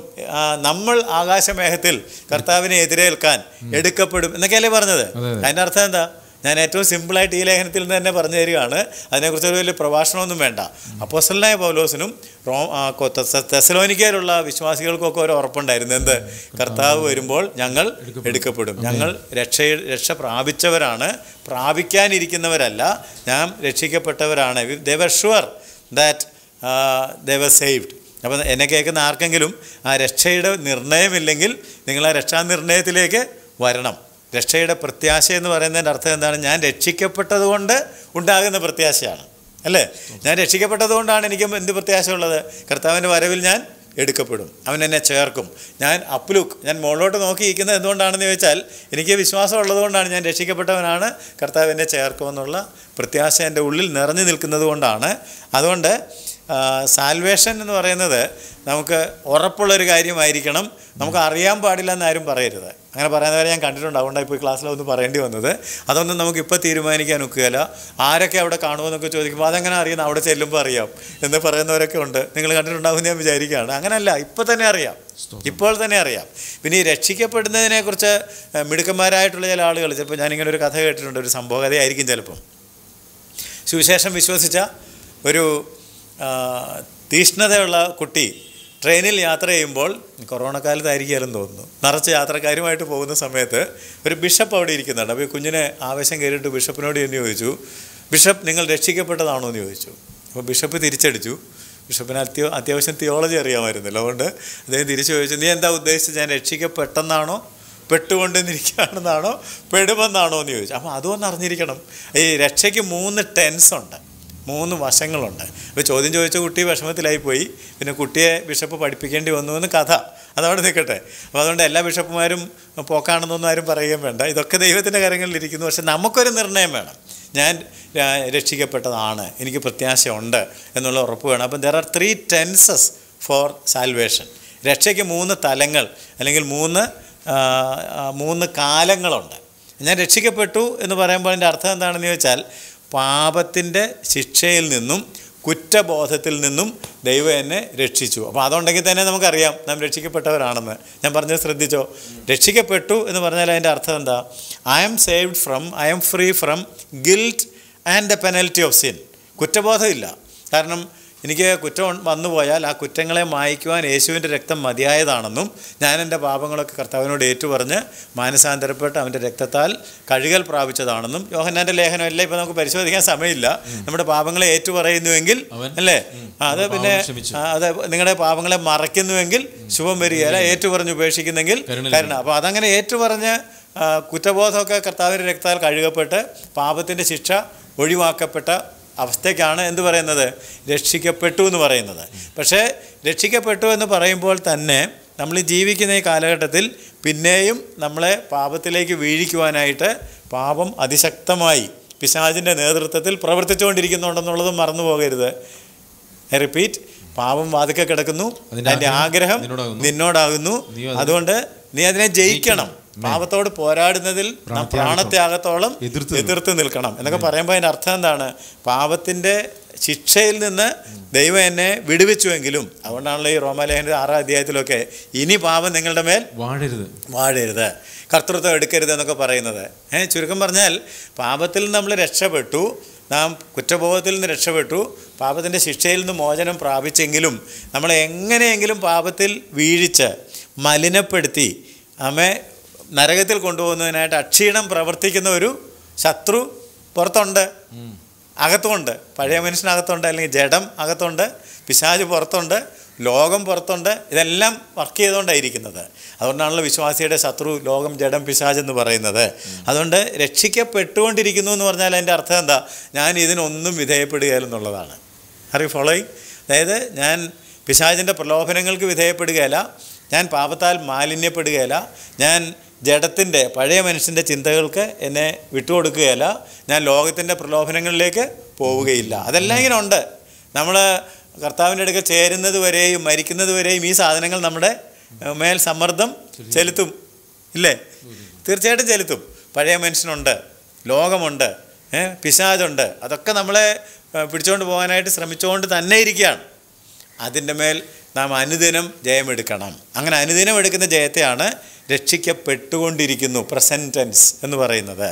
നമ്മൾ ആകാശമേഹത്തിൽ കർത്താവിനെ എതിരേൽക്കാൻ എടുക്കപ്പെടും എന്നൊക്കെയല്ലേ പറഞ്ഞത് അതിൻ്റെ അർത്ഥം എന്താ ഞാൻ ഏറ്റവും സിമ്പിളായിട്ട് ഈ ലേഖനത്തിൽ നിന്ന് തന്നെ പറഞ്ഞു തരികയാണ് അതിനെക്കുറിച്ച് ഒരു വലിയ പ്രഭാഷണമൊന്നും വേണ്ട അപ്പോസ്റ്റലായ പൗലോസിനും റോ തെസലോനിക്കയിലുള്ള വിശ്വാസികൾക്കൊക്കെ ഒരു ഉറപ്പുണ്ടായിരുന്നു എന്ത് കർത്താവ് വരുമ്പോൾ ഞങ്ങൾ എടുക്കപ്പെടും ഞങ്ങൾ രക്ഷ രക്ഷ പ്രാപിച്ചവരാണ് പ്രാപിക്കാനിരിക്കുന്നവരല്ല ഞാൻ രക്ഷിക്കപ്പെട്ടവരാണ് they're sure that they're saved അപ്പം എന്നെ കേൾക്കുന്ന ആർക്കെങ്കിലും ആ രക്ഷയുടെ നിർണയമില്ലെങ്കിൽ നിങ്ങൾ ആ രക്ഷാനിർണയത്തിലേക്ക് വരണം രക്ഷയുടെ പ്രത്യാശ എന്ന് പറയുന്നതിൻ്റെ അർത്ഥം എന്താണ് ഞാൻ രക്ഷിക്കപ്പെട്ടതുകൊണ്ട് ഉണ്ടാകുന്ന പ്രത്യാശയാണ് അല്ലേ ഞാൻ രക്ഷിക്കപ്പെട്ടതുകൊണ്ടാണ് എനിക്ക് എന്ത് പ്രത്യാശ ഉള്ളത് കർത്താവിൻ്റെ വരവിൽ ഞാൻ എടുക്കപ്പെടും അവൻ എന്നെ ചേർക്കും ഞാൻ അപ്ലുക്ക് ഞാൻ മുകളിലോട്ട് നോക്കിയിരിക്കുന്നത് എന്തുകൊണ്ടാണെന്ന് ചോദിച്ചാൽ എനിക്ക് വിശ്വാസം ഉള്ളതുകൊണ്ടാണ് ഞാൻ രക്ഷിക്കപ്പെട്ടവനാണ് കർത്താവ് എന്നെ ചേർക്കുമെന്നുള്ള പ്രത്യാശ എൻ്റെ ഉള്ളിൽ നിറഞ്ഞു നിൽക്കുന്നത് കൊണ്ടാണ് അതുകൊണ്ട് സാൽവേഷൻ എന്ന് പറയുന്നത് നമുക്ക് ഉറപ്പുള്ളൊരു കാര്യമായിരിക്കണം നമുക്ക് അറിയാൻ പാടില്ല എന്നാരും പറയരുത് അങ്ങനെ പറയുന്നവരെ ഞാൻ കണ്ടിട്ടുണ്ട് അതുകൊണ്ടാണ് ഇപ്പോൾ ക്ലാസ്സിലൊന്ന് പറയേണ്ടി വന്നത് അതൊന്നും നമുക്ക് ഇപ്പോൾ തീരുമാനിക്കാൻ ഒക്കുകയില്ല ആരൊക്കെ അവിടെ കാണുമെന്നൊക്കെ ചോദിക്കുമ്പോൾ അതെങ്ങനെ അറിയുന്ന അവിടെ ചെല്ലുമ്പോൾ അറിയാം എന്ന് പറയുന്നവരൊക്കെ ഉണ്ട് നിങ്ങൾ കണ്ടിട്ടുണ്ടാവും ഞാൻ വിചാരിക്കുകയാണ് അങ്ങനല്ല ഇപ്പോൾ തന്നെ അറിയാം ഇപ്പോൾ തന്നെ അറിയാം പിന്നെ ഈ രക്ഷിക്കപ്പെടുന്നതിനെക്കുറിച്ച് മിടുക്കന്മാരായിട്ടുള്ള ചില ആളുകൾ ചിലപ്പോൾ ഞാനിങ്ങനെ ഒരു കഥ കേട്ടിട്ടുണ്ട് ഒരു സംഭവ കഥയായിരിക്കും ചിലപ്പം സുവിശേഷം വിശ്വസിച്ച ഒരു തീഷ്ണതയുള്ള കുട്ടി ട്രെയിനിൽ യാത്ര ചെയ്യുമ്പോൾ കൊറോണ കാലത്തായിരിക്കുമല്ലെന്ന് തോന്നുന്നു നിറച്ച് യാത്രക്കാരുമായിട്ട് പോകുന്ന സമയത്ത് ഒരു ബിഷപ്പ് അവിടെ ഇരിക്കുന്നുണ്ട് അപ്പോൾ ഈ കുഞ്ഞിനെ ആവേശം കയറിയിട്ട് ബിഷപ്പിനോട് എന്ന് ചോദിച്ചു ബിഷപ്പ് നിങ്ങൾ രക്ഷിക്കപ്പെട്ടതാണോ എന്ന് ചോദിച്ചു അപ്പോൾ ബിഷപ്പ് തിരിച്ചടിച്ചു ബിഷപ്പിന് അത്യ അത്യാവശ്യം തിയോളജി അറിയാമായിരുന്നല്ലോ അതുകൊണ്ട് അദ്ദേഹം തിരിച്ചു ചോദിച്ചു നീ എന്താ ഉദ്ദേശിച്ചത് ഞാൻ രക്ഷിക്കപ്പെട്ടെന്നാണോ പെട്ടുകൊണ്ടിരിക്കുകയാണെന്നാണോ പെടുമെന്നാണോ എന്ന് ചോദിച്ചു അപ്പോൾ അതൊന്ന് അറിഞ്ഞിരിക്കണം ഈ രക്ഷയ്ക്ക് മൂന്ന് ടെൻസ് ഉണ്ട് മൂന്ന് വശങ്ങളുണ്ട് അപ്പോൾ ചോദ്യം ചോദിച്ച കുട്ടി വിഷമത്തിലായി പോയി പിന്നെ കുട്ടിയെ ബിഷപ്പ് പഠിപ്പിക്കേണ്ടി വന്നു എന്ന് കഥ അതവിടെ നിൽക്കട്ടെ അപ്പോൾ അതുകൊണ്ട് എല്ലാ ബിഷപ്പുമാരും പോക്കാണെന്നൊന്നും ആരും പറയുകയും വേണ്ട ഇതൊക്കെ ദൈവത്തിൻ്റെ കാര്യങ്ങളിലിരിക്കുന്നു പക്ഷെ നമുക്കൊരു നിർണയം വേണം ഞാൻ രക്ഷിക്കപ്പെട്ടതാണ് എനിക്ക് പ്രത്യാശയുണ്ട് എന്നുള്ള ഉറപ്പ് വേണം അപ്പം there are three tenses for salvation രക്ഷയ്ക്ക് മൂന്ന് തലങ്ങൾ അല്ലെങ്കിൽ മൂന്ന് മൂന്ന് കാലങ്ങളുണ്ട് ഞാൻ രക്ഷിക്കപ്പെട്ടു എന്ന് പറയുമ്പോൾ അതിൻ്റെ അർത്ഥം എന്താണെന്ന് ചോദിച്ചാൽ പാപത്തിൻ്റെ ശിക്ഷയിൽ നിന്നും കുറ്റബോധത്തിൽ നിന്നും ദൈവം എന്നെ രക്ഷിച്ചു അപ്പോൾ അതുണ്ടെങ്കിൽ തന്നെ നമുക്കറിയാം നാം രക്ഷിക്കപ്പെട്ടവരാണെന്ന് ഞാൻ പറഞ്ഞത് ശ്രദ്ധിച്ചോ രക്ഷിക്കപ്പെട്ടു എന്ന് പറഞ്ഞാൽ അതിൻ്റെ അർത്ഥം എന്താ I am saved from I am free from guilt and the penalty of sin കുറ്റബോധമില്ല കാരണം എനിക്ക് കുറ്റം വന്നുപോയാൽ ആ കുറ്റങ്ങളെ മായ്ക്കുവാൻ യേശുവിൻ്റെ രക്തം മതിയായതാണെന്നും ഞാൻ എൻ്റെ പാപങ്ങളൊക്കെ കർത്താവിനോട് ഏറ്റുപറഞ്ഞ് മാനസാന്തരപ്പെട്ട് അവൻ്റെ രക്തത്താൽ കഴുകൽ പ്രാപിച്ചതാണെന്നും യോഹന്നാൻ്റെ ലേഖനമല്ല ഇപ്പം നമുക്ക് പരിശോധിക്കാൻ സമയമില്ല നമ്മുടെ പാപങ്ങളെ ഏറ്റുപറയുന്നുവെങ്കിൽ അല്ലേ അത് പിന്നെ അത് നിങ്ങളുടെ പാപങ്ങളെ മറയ്ക്കുന്നുവെങ്കിൽ ശുഭം വരികയല്ല ഏറ്റുപറഞ്ഞ് ഉപേക്ഷിക്കുന്നെങ്കിൽ കരുണ അപ്പോൾ അതങ്ങനെ ഏറ്റുപറഞ്ഞ് കുറ്റബോധമൊക്കെ കർത്താവിൻ്റെ രക്തത്താൽ കഴുകപ്പെട്ട് പാപത്തിൻ്റെ ശിക്ഷ ഒഴിവാക്കപ്പെട്ട അവസ്ഥയ്ക്കാണ് എന്ത് പറയുന്നത് രക്ഷിക്കപ്പെട്ടു എന്ന് പറയുന്നത് പക്ഷേ രക്ഷിക്കപ്പെട്ടു എന്ന് പറയുമ്പോൾ തന്നെ നമ്മൾ ജീവിക്കുന്ന ഈ കാലഘട്ടത്തിൽ പിന്നെയും നമ്മളെ പാപത്തിലേക്ക് വീഴിക്കുവാനായിട്ട് പാപം അതിശക്തമായി പിശാചിൻ്റെ നേതൃത്വത്തിൽ പ്രവർത്തിച്ചുകൊണ്ടിരിക്കുന്നുണ്ടെന്നുള്ളതും മറന്നു പോകരുത് ഐ റിപ്പീറ്റ് പാപം വാതിക്കെ കിടക്കുന്നു അതിൻ്റെ ആഗ്രഹം നിന്നോടാകുന്നു അതുകൊണ്ട് നീ അതിനെ ജയിക്കണം പാപത്തോട് പോരാടുന്നതിൽ നാം പ്രാണത്യാഗത്തോളം എതിർത്ത് നിൽക്കണം എന്നൊക്കെ പറയുമ്പോൾ അതിൻ്റെ അർത്ഥം എന്താണ് പാപത്തിൻ്റെ ശിക്ഷയിൽ നിന്ന് ദൈവം എന്നെ വിടുവിച്ചുവെങ്കിലും അതുകൊണ്ടാണല്ലോ ഈ റോമാലേഖൻ്റെ ആറാം അധ്യായത്തിലൊക്കെ ഇനി പാപം നിങ്ങളുടെ മേൽ വാഴരുത് വാഴരുത് കർത്തൃത്വം എടുക്കരുത് എന്നൊക്കെ പറയുന്നത് ഏഹ് ചുരുക്കം പറഞ്ഞാൽ പാപത്തിൽ നമ്മൾ രക്ഷപ്പെട്ടു നാം കുറ്റബോധത്തിൽ നിന്ന് രക്ഷപ്പെട്ടു പാപത്തിൻ്റെ ശിക്ഷയിൽ നിന്ന് മോചനം പ്രാപിച്ചെങ്കിലും നമ്മളെ എങ്ങനെയെങ്കിലും പാപത്തിൽ വീഴിച്ച് മലിനപ്പെടുത്തി നമ്മെ നരകത്തിൽ കൊണ്ടുപോകുന്നതിനായിട്ട് അക്ഷീണം പ്രവർത്തിക്കുന്ന ഒരു ശത്രു പുറത്തുണ്ട് അകത്തുമുണ്ട് പഴയ മനുഷ്യനകത്തുണ്ട് അല്ലെങ്കിൽ ജഡം അകത്തുണ്ട് പിശാജ് പുറത്തുണ്ട് ലോകം പുറത്തുണ്ട് ഇതെല്ലാം വർക്ക് ചെയ്തുകൊണ്ടായിരിക്കുന്നത് അതുകൊണ്ടാണല്ലോ വിശ്വാസിയുടെ ശത്രു ലോകം ജഡം പിശാജ് എന്ന് പറയുന്നത് അതുകൊണ്ട് രക്ഷിക്കപ്പെട്ടുകൊണ്ടിരിക്കുന്നു എന്ന് പറഞ്ഞാൽ അതിൻ്റെ അർത്ഥം എന്താ ഞാൻ ഇതിനൊന്നും വിധേയപ്പെടുക ആർ യു ഫോളോയിങ് അതായത് ഞാൻ പിശാജിൻ്റെ പ്രലോഭനങ്ങൾക്ക് വിധേയപ്പെടുകയല്ല ഞാൻ പാപത്താൽ മാലിന്യപ്പെടുകയല്ല ഞാൻ ജഡത്തിൻ്റെ പഴയ മനുഷ്യൻ്റെ ചിന്തകൾക്ക് എന്നെ വിട്ടുകൊടുക്കുകയല്ല ഞാൻ ലോകത്തിൻ്റെ പ്രലോഭനങ്ങളിലേക്ക് പോവുകയില്ല അതെല്ലാം ഇങ്ങനെ ഉണ്ട് നമ്മൾ കർത്താവിൻ്റെ അടുക്കൽ ചേരുന്നത് വരെയും മരിക്കുന്നത് വരെയും ഈ സാധനങ്ങൾ നമ്മുടെ മേൽ സമ്മർദ്ദം ചെലുത്തും ഇല്ലേ തീർച്ചയായിട്ടും ചെലുത്തും പഴയ മനുഷ്യനുണ്ട് ലോകമുണ്ട് പിശാജുണ്ട് അതൊക്കെ നമ്മളെ പിടിച്ചുകൊണ്ട് പോകാനായിട്ട് ശ്രമിച്ചുകൊണ്ട് തന്നെ ഇരിക്കുകയാണ് അതിൻ്റെ മേൽ നാം അനുദിനം ജയമെടുക്കണം അങ്ങനെ അനുദിനം എടുക്കുന്ന ജയത്തെയാണ് രക്ഷിക്കപ്പെട്ടുകൊണ്ടിരിക്കുന്നു പ്രസൻറ്റ് ടെൻസ് എന്ന് പറയുന്നത്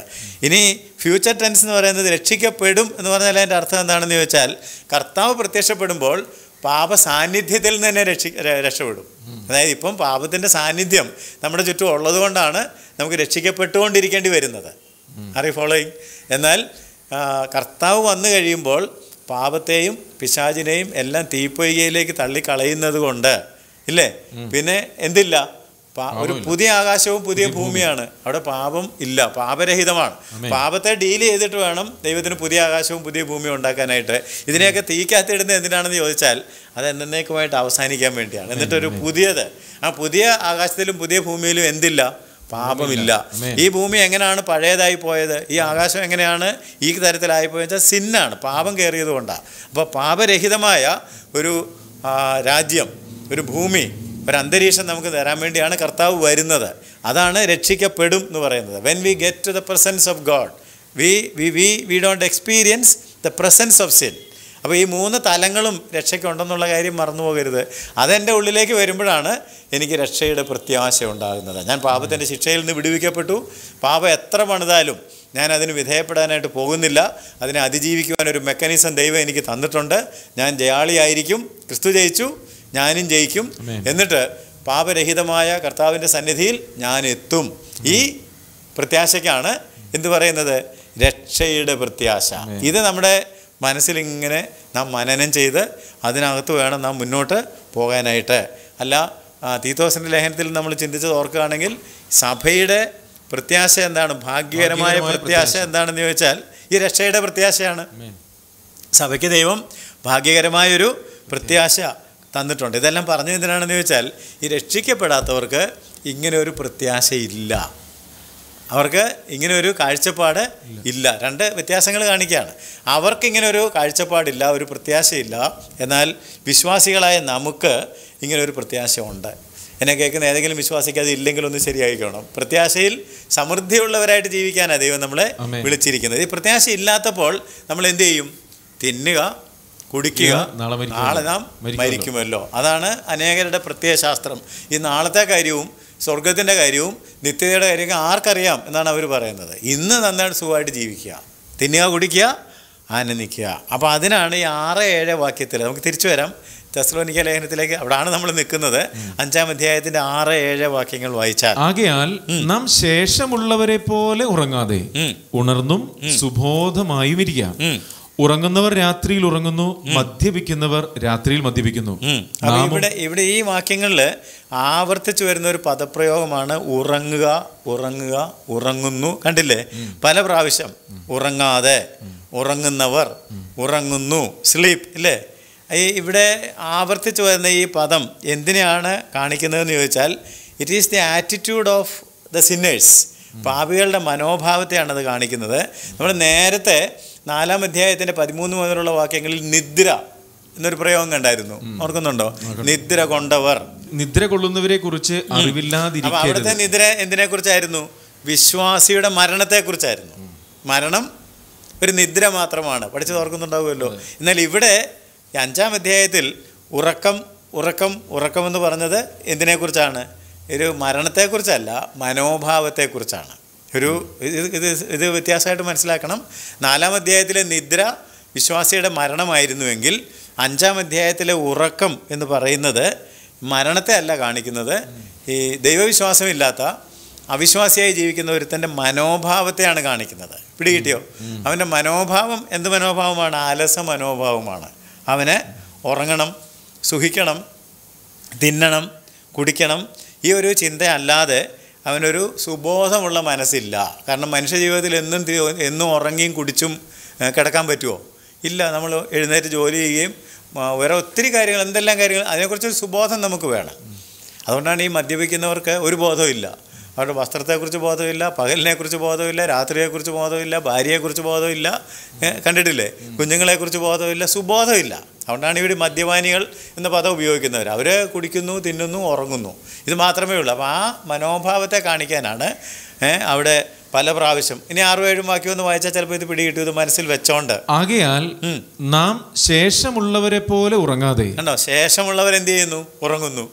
ഇനി ഫ്യൂച്ചർ ടെൻസ് എന്ന് പറയുന്നത് രക്ഷിക്കപ്പെടും എന്ന് പറഞ്ഞാൽ അതിൻ്റെ അർത്ഥം എന്താണെന്ന് ചോദിച്ചാൽ കർത്താവ് പ്രത്യക്ഷപ്പെടുമ്പോൾ പാപ സാന്നിധ്യത്തിൽ നിന്ന് തന്നെ രക്ഷി രക്ഷപ്പെടും അതായത് ഇപ്പം പാപത്തിൻ്റെ സാന്നിധ്യം നമ്മുടെ ചുറ്റും ഉള്ളത് കൊണ്ടാണ് നമുക്ക് രക്ഷിക്കപ്പെട്ടുകൊണ്ടിരിക്കേണ്ടി വരുന്നത് അറി ഫോളോയിങ് എന്നാൽ കർത്താവ് വന്നു കഴിയുമ്പോൾ പാപത്തെയും പിശാചിനെയും എല്ലാം തീപ്പൊയ്കയിലേക്ക് തള്ളിക്കളയുന്നത് കൊണ്ട് ഇല്ലേ പിന്നെ എന്തില്ല ഒരു പുതിയ ആകാശവും പുതിയ ഭൂമിയാണ് അവിടെ പാപം ഇല്ല പാപരഹിതമാണ് പാപത്തെ ഡീൽ ചെയ്തിട്ട് വേണം ദൈവത്തിന് പുതിയ ആകാശവും പുതിയ ഭൂമിയും ഉണ്ടാക്കാനായിട്ട് ഇതിനെയൊക്കെ തീക്കകത്തിടുന്നത് എന്തിനാണെന്ന് ചോദിച്ചാൽ അത് എന്നേക്കുമായിട്ട് അവസാനിക്കാൻ വേണ്ടിയാണ് എന്നിട്ടൊരു പുതിയത് ആ പുതിയ ആകാശത്തിലും പുതിയ ഭൂമിയിലും എന്തില്ല പാപമില്ല ഈ ഭൂമി എങ്ങനെയാണ് പഴയതായി പോയത് ഈ ആകാശം എങ്ങനെയാണ് ഈ തരത്തിലായി പോയെന്ന് വെച്ചാൽ സിന്നാണ് പാപം കയറിയത് കൊണ്ടാണ് അപ്പോൾ പാപരഹിതമായ ഒരു രാജ്യം ഒരു ഭൂമി ഒരന്തരീക്ഷം നമുക്ക് തരാൻ വേണ്ടിയാണ് കർത്താവ് വരുന്നത് അതാണ് രക്ഷിക്കപ്പെടും എന്ന് പറയുന്നത് when we get to the presence of God we we we we don't experience the presence of sin അപ്പോൾ ഈ മൂന്ന് തലങ്ങളും രക്ഷയ്ക്കുണ്ടെന്നുള്ള കാര്യം മറന്നു പോകരുത് അതെൻ്റെ ഉള്ളിലേക്ക് വരുമ്പോഴാണ് എനിക്ക് രക്ഷയുടെ പ്രത്യാശ ഉണ്ടാകുന്നത് ഞാൻ പാപത്തിൻ്റെ ശിക്ഷയിൽ നിന്ന് വിടുവിക്കപ്പെട്ടു പാപം എത്ര പണിതാലും ഞാൻ അതിന് വിധേയപ്പെടാനായിട്ട് പോകുന്നില്ല അതിനെ അതിജീവിക്കുവാനൊരു മെക്കാനിസം ദൈവം എനിക്ക് തന്നിട്ടുണ്ട് ഞാൻ ജയാളിയായിരിക്കും ക്രിസ്തു ജയിച്ചു ഞാനും ജയിക്കും എന്നിട്ട് പാപരഹിതമായ കർത്താവിൻ്റെ സന്നിധിയിൽ ഞാൻ എത്തും ഈ പ്രത്യാശയ്ക്കാണ് എന്തു പറയുന്നത് രക്ഷയുടെ പ്രത്യാശ ഇത് നമ്മുടെ മനസ്സിലിങ്ങനെ നാം മനനം ചെയ്ത് അതിനകത്ത് വേണം നാം മുന്നോട്ട് പോകാനായിട്ട് അല്ല തീത്തോസിൻ്റെ ലേഖനത്തിൽ നമ്മൾ ചിന്തിച്ചത് ഓർക്കുകയാണെങ്കിൽ സഭയുടെ പ്രത്യാശ എന്താണ് ഭാഗ്യകരമായ പ്രത്യാശ എന്താണെന്ന് ചോദിച്ചാൽ ഈ രക്ഷയുടെ പ്രത്യാശയാണ് സഭയ്ക്ക് ദൈവം ഭാഗ്യകരമായൊരു പ്രത്യാശ തന്നിട്ടുണ്ട് ഇതെല്ലാം എന്തിനാണെന്ന് ചോദിച്ചാൽ ഈ രക്ഷിക്കപ്പെടാത്തവർക്ക് ഇങ്ങനെ ഒരു പ്രത്യാശയില്ല അവർക്ക് ഇങ്ങനെ ഒരു കാഴ്ചപ്പാട് ഇല്ല രണ്ട് വ്യത്യാസങ്ങൾ കാണിക്കുകയാണ് അവർക്കിങ്ങനെ ഒരു കാഴ്ചപ്പാടില്ല ഒരു പ്രത്യാശയില്ല എന്നാൽ വിശ്വാസികളായ നമുക്ക് ഇങ്ങനെ ഒരു പ്രത്യാശയുണ്ട് എന്നെ കേൾക്കുന്ന ഏതെങ്കിലും വിശ്വാസിക്കാതെ ഇല്ലെങ്കിലൊന്ന് ശരിയായിക്കോണം പ്രത്യാശയിൽ സമൃദ്ധിയുള്ളവരായിട്ട് ജീവിക്കാനാണ് ദൈവം നമ്മളെ വിളിച്ചിരിക്കുന്നത് ഈ പ്രത്യാശ ഇല്ലാത്തപ്പോൾ നമ്മൾ എന്ത് ചെയ്യും തിന്നുക കുടിക്കുക നാളെ നാം മരിക്കുമല്ലോ അതാണ് അനേകരുടെ ശാസ്ത്രം ഈ നാളത്തെ കാര്യവും സ്വർഗത്തിൻ്റെ കാര്യവും നിത്യതയുടെ കാര്യം ആർക്കറിയാം എന്നാണ് അവർ പറയുന്നത് ഇന്ന് നന്നായിട്ട് സുഖമായിട്ട് ജീവിക്കുക തിന്നുക കുടിക്കുക ആനന്ദിക്കുക അപ്പോൾ അതിനാണ് ഈ ആറ് ഏഴ് വാക്യത്തിൽ നമുക്ക് തിരിച്ചു വരാം തെസ്ലോനിക്ക ലേഖനത്തിലേക്ക് അവിടാണ് നമ്മൾ നിൽക്കുന്നത് അഞ്ചാം അധ്യായത്തിന്റെ ആറ് ഏഴ് വാക്യങ്ങൾ വായിച്ചാൽ ആകയാൽ നാം ശേഷമുള്ളവരെ പോലെ ഉറങ്ങാതെ ഉണർന്നും സുബോധമായും ഇരിക്കാം ഉറങ്ങുന്നവർ രാത്രിയിൽ ഉറങ്ങുന്നു മദ്യപിക്കുന്നവർ രാത്രിയിൽ മദ്യപിക്കുന്നു ഇവിടെ ഇവിടെ ഈ വാക്യങ്ങളിൽ ആവർത്തിച്ചു വരുന്ന ഒരു പദപ്രയോഗമാണ് ഉറങ്ങുക ഉറങ്ങുക ഉറങ്ങുന്നു കണ്ടില്ലേ പല പ്രാവശ്യം ഉറങ്ങാതെ ഉറങ്ങുന്നവർ ഉറങ്ങുന്നു സ്ലീപ്പ് ഇല്ലേ ഈ ഇവിടെ ആവർത്തിച്ചു വരുന്ന ഈ പദം എന്തിനെയാണ് കാണിക്കുന്നതെന്ന് ചോദിച്ചാൽ it is the attitude of the sinners പാപികളുടെ മനോഭാവത്തെയാണത് കാണിക്കുന്നത് നമ്മൾ നേരത്തെ നാലാം അധ്യായത്തിന്റെ പതിമൂന്ന് മുതലുള്ള വാക്യങ്ങളിൽ നിദ്ര എന്നൊരു പ്രയോഗം കണ്ടായിരുന്നു ഓർക്കുന്നുണ്ടോ നിദ്ര കൊണ്ടവർ നിദ്ര കൊള്ളുന്നവരെ കുറിച്ച് അവിടുത്തെ നിദ്ര എന്തിനെ കുറിച്ചായിരുന്നു വിശ്വാസിയുടെ മരണത്തെ കുറിച്ചായിരുന്നു മരണം ഒരു നിദ്ര മാത്രമാണ് പഠിച്ചത് ഓർക്കുന്നുണ്ടാവുമല്ലോ എന്നാൽ ഇവിടെ അഞ്ചാം അധ്യായത്തിൽ ഉറക്കം ഉറക്കം ഉറക്കമെന്ന് പറഞ്ഞത് എന്തിനെക്കുറിച്ചാണ് ഒരു മരണത്തെക്കുറിച്ചല്ല മനോഭാവത്തെക്കുറിച്ചാണ് ഒരു ഇത് ഇത് ഇത് വ്യത്യാസമായിട്ട് മനസ്സിലാക്കണം നാലാം അധ്യായത്തിലെ നിദ്ര വിശ്വാസിയുടെ മരണമായിരുന്നുവെങ്കിൽ അഞ്ചാം അധ്യായത്തിലെ ഉറക്കം എന്ന് പറയുന്നത് മരണത്തെ അല്ല കാണിക്കുന്നത് ഈ ദൈവവിശ്വാസമില്ലാത്ത അവിശ്വാസിയായി ജീവിക്കുന്ന ഒരുത്തൻ്റെ മനോഭാവത്തെയാണ് കാണിക്കുന്നത് കിട്ടിയോ അവൻ്റെ മനോഭാവം എന്ത് മനോഭാവമാണ് അലസ മനോഭാവമാണ് അവന് ഉറങ്ങണം സുഖിക്കണം തിന്നണം കുടിക്കണം ഈ ഒരു ചിന്തയല്ലാതെ അവനൊരു സുബോധമുള്ള മനസ്സില്ല കാരണം മനുഷ്യജീവിതത്തിൽ എന്നും എന്നും ഉറങ്ങിയും കുടിച്ചും കിടക്കാൻ പറ്റുമോ ഇല്ല നമ്മൾ എഴുന്നേറ്റ് ജോലി ചെയ്യുകയും വേറെ ഒത്തിരി കാര്യങ്ങൾ എന്തെല്ലാം കാര്യങ്ങൾ അതിനെക്കുറിച്ചൊരു സുബോധം നമുക്ക് വേണം അതുകൊണ്ടാണ് ഈ മദ്യപിക്കുന്നവർക്ക് ഒരു ഇല്ല അവരുടെ വസ്ത്രത്തെക്കുറിച്ച് ബോധമില്ല പകലിനെക്കുറിച്ച് ബോധമില്ല രാത്രിയെക്കുറിച്ച് ബോധമില്ല ഭാര്യയെക്കുറിച്ച് ബോധമില്ല കണ്ടിട്ടില്ലേ കുഞ്ഞുങ്ങളെക്കുറിച്ച് ബോധമില്ല സുബോധമില്ല അതുകൊണ്ടാണ് ഇവിടെ മദ്യപാനികൾ എന്ന പദം ഉപയോഗിക്കുന്നവർ അവർ കുടിക്കുന്നു തിന്നുന്നു ഉറങ്ങുന്നു ഇത് മാത്രമേ ഉള്ളൂ അപ്പോൾ ആ മനോഭാവത്തെ കാണിക്കാനാണ് അവിടെ പല പ്രാവശ്യം ഇനി ആറു ഏഴും ബാക്കി ഒന്ന് വായിച്ചാൽ ചിലപ്പോൾ ഇത് പിടികിട്ടു ഇത് മനസ്സിൽ വെച്ചോണ്ട് ആകയാൽ നാം ശേഷമുള്ളവരെ പോലെ ഉറങ്ങാതെ കണ്ടോ ശേഷമുള്ളവർ ചെയ്യുന്നു ഉറങ്ങുന്നു